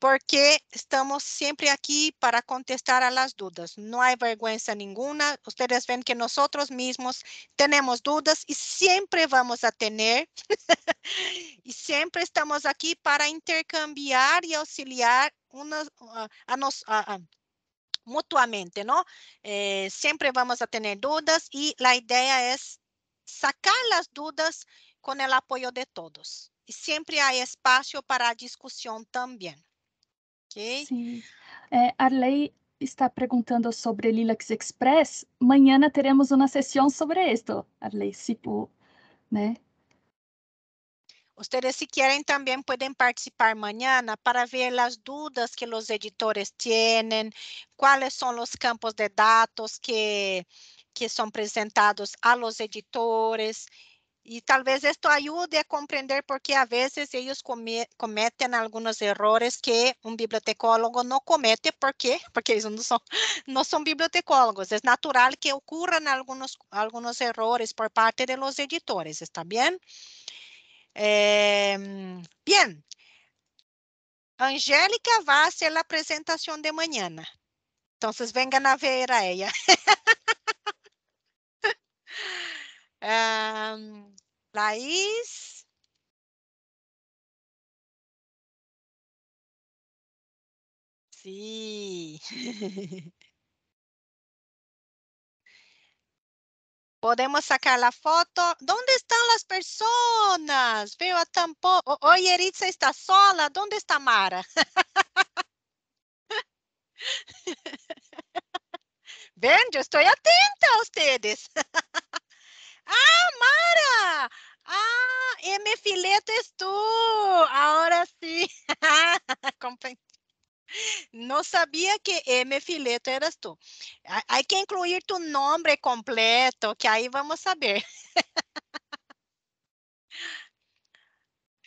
porque estamos sempre aqui para contestar a las Não há vergonha nenhuma. Vocês veem que nós mesmos temos dúvidas e sempre vamos a ter e sempre estamos aqui para intercambiar e auxiliar unos, ah, a, nos, mutuamente, não? Eh, vamos a ter dúvidas e a ideia é sacar as dúvidas com o apoio de todos. E sempre há espaço para discussão também. Sim. É, Arley está perguntando sobre Lilacs Express. Amanhã teremos uma sessão sobre isso, Arley, se por, né? Ustedes se quieren também podem participar amanhã para ver as dúvidas que os editores têm, quais são os campos de dados que, que são apresentados a los editores. E talvez isto ajude a compreender por às a eles cometem alguns erros que um bibliotecólogo não comete. ¿Por Porque eles não são não são bibliotecólogos. É natural que ocorram alguns alguns erros por parte de los editores. ¿Está bem? Eh, Angélica Angélica fazer a apresentação de manhã. de mañana. Entonces vengan a ver a ela. Laís? Sim. Podemos sacar a foto. Onde estão as pessoas? Veio a tampou. Oi, Eritza está sola? Onde está Mara? Vendo, estou atenta a vocês. Ah, Mara! Ah, M fileto és tu! Agora sim! Não sabia que M Fileto eras tu. Aí que incluir tu nome completo, que aí vamos saber.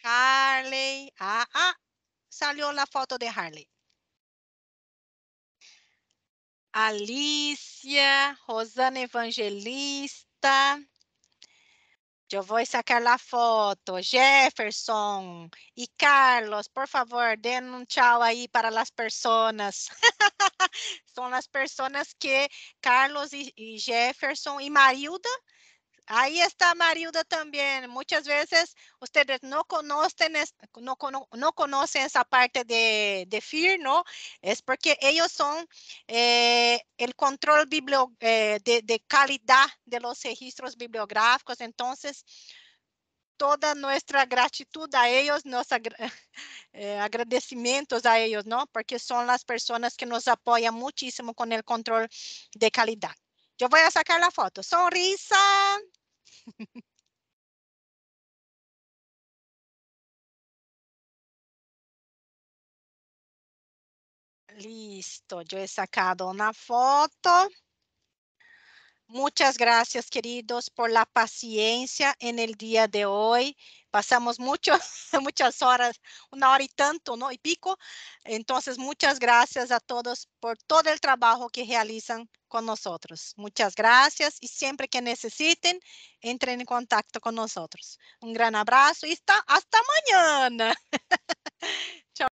Harley. Ah, ah, saiu a foto de Harley. Alicia, Rosana Evangelista, eu vou sacar a foto. Jefferson e Carlos, por favor, dê um tchau aí para as pessoas. São as pessoas que Carlos e, e Jefferson e Marilda Ahí está Mariuda también. Muchas veces ustedes no conocen, no, conocen esa parte de, FIR, ¿no? Es porque ellos son eh, el control biblio, eh, de, calidad de los registros bibliográficos. Entonces, toda nuestra gratitud a ellos, nuestros eh, agradecimientos a ellos, ¿no? Porque son las personas que nos apoyan muchísimo con el control de calidad. Yo voy a sacar la foto. Sonrisa. Listo, yo he sacado una foto. Muchas gracias, queridos, por la paciencia en el día de hoy. Pasamos mucho, muchas horas, una hora y tanto, ¿no? Y pico. Entonces, muchas gracias a todos por todo el trabajo que realizan con nosotros. Muchas gracias y siempre que necesiten, entren en contacto con nosotros. Un gran abrazo y hasta, hasta mañana. Chao.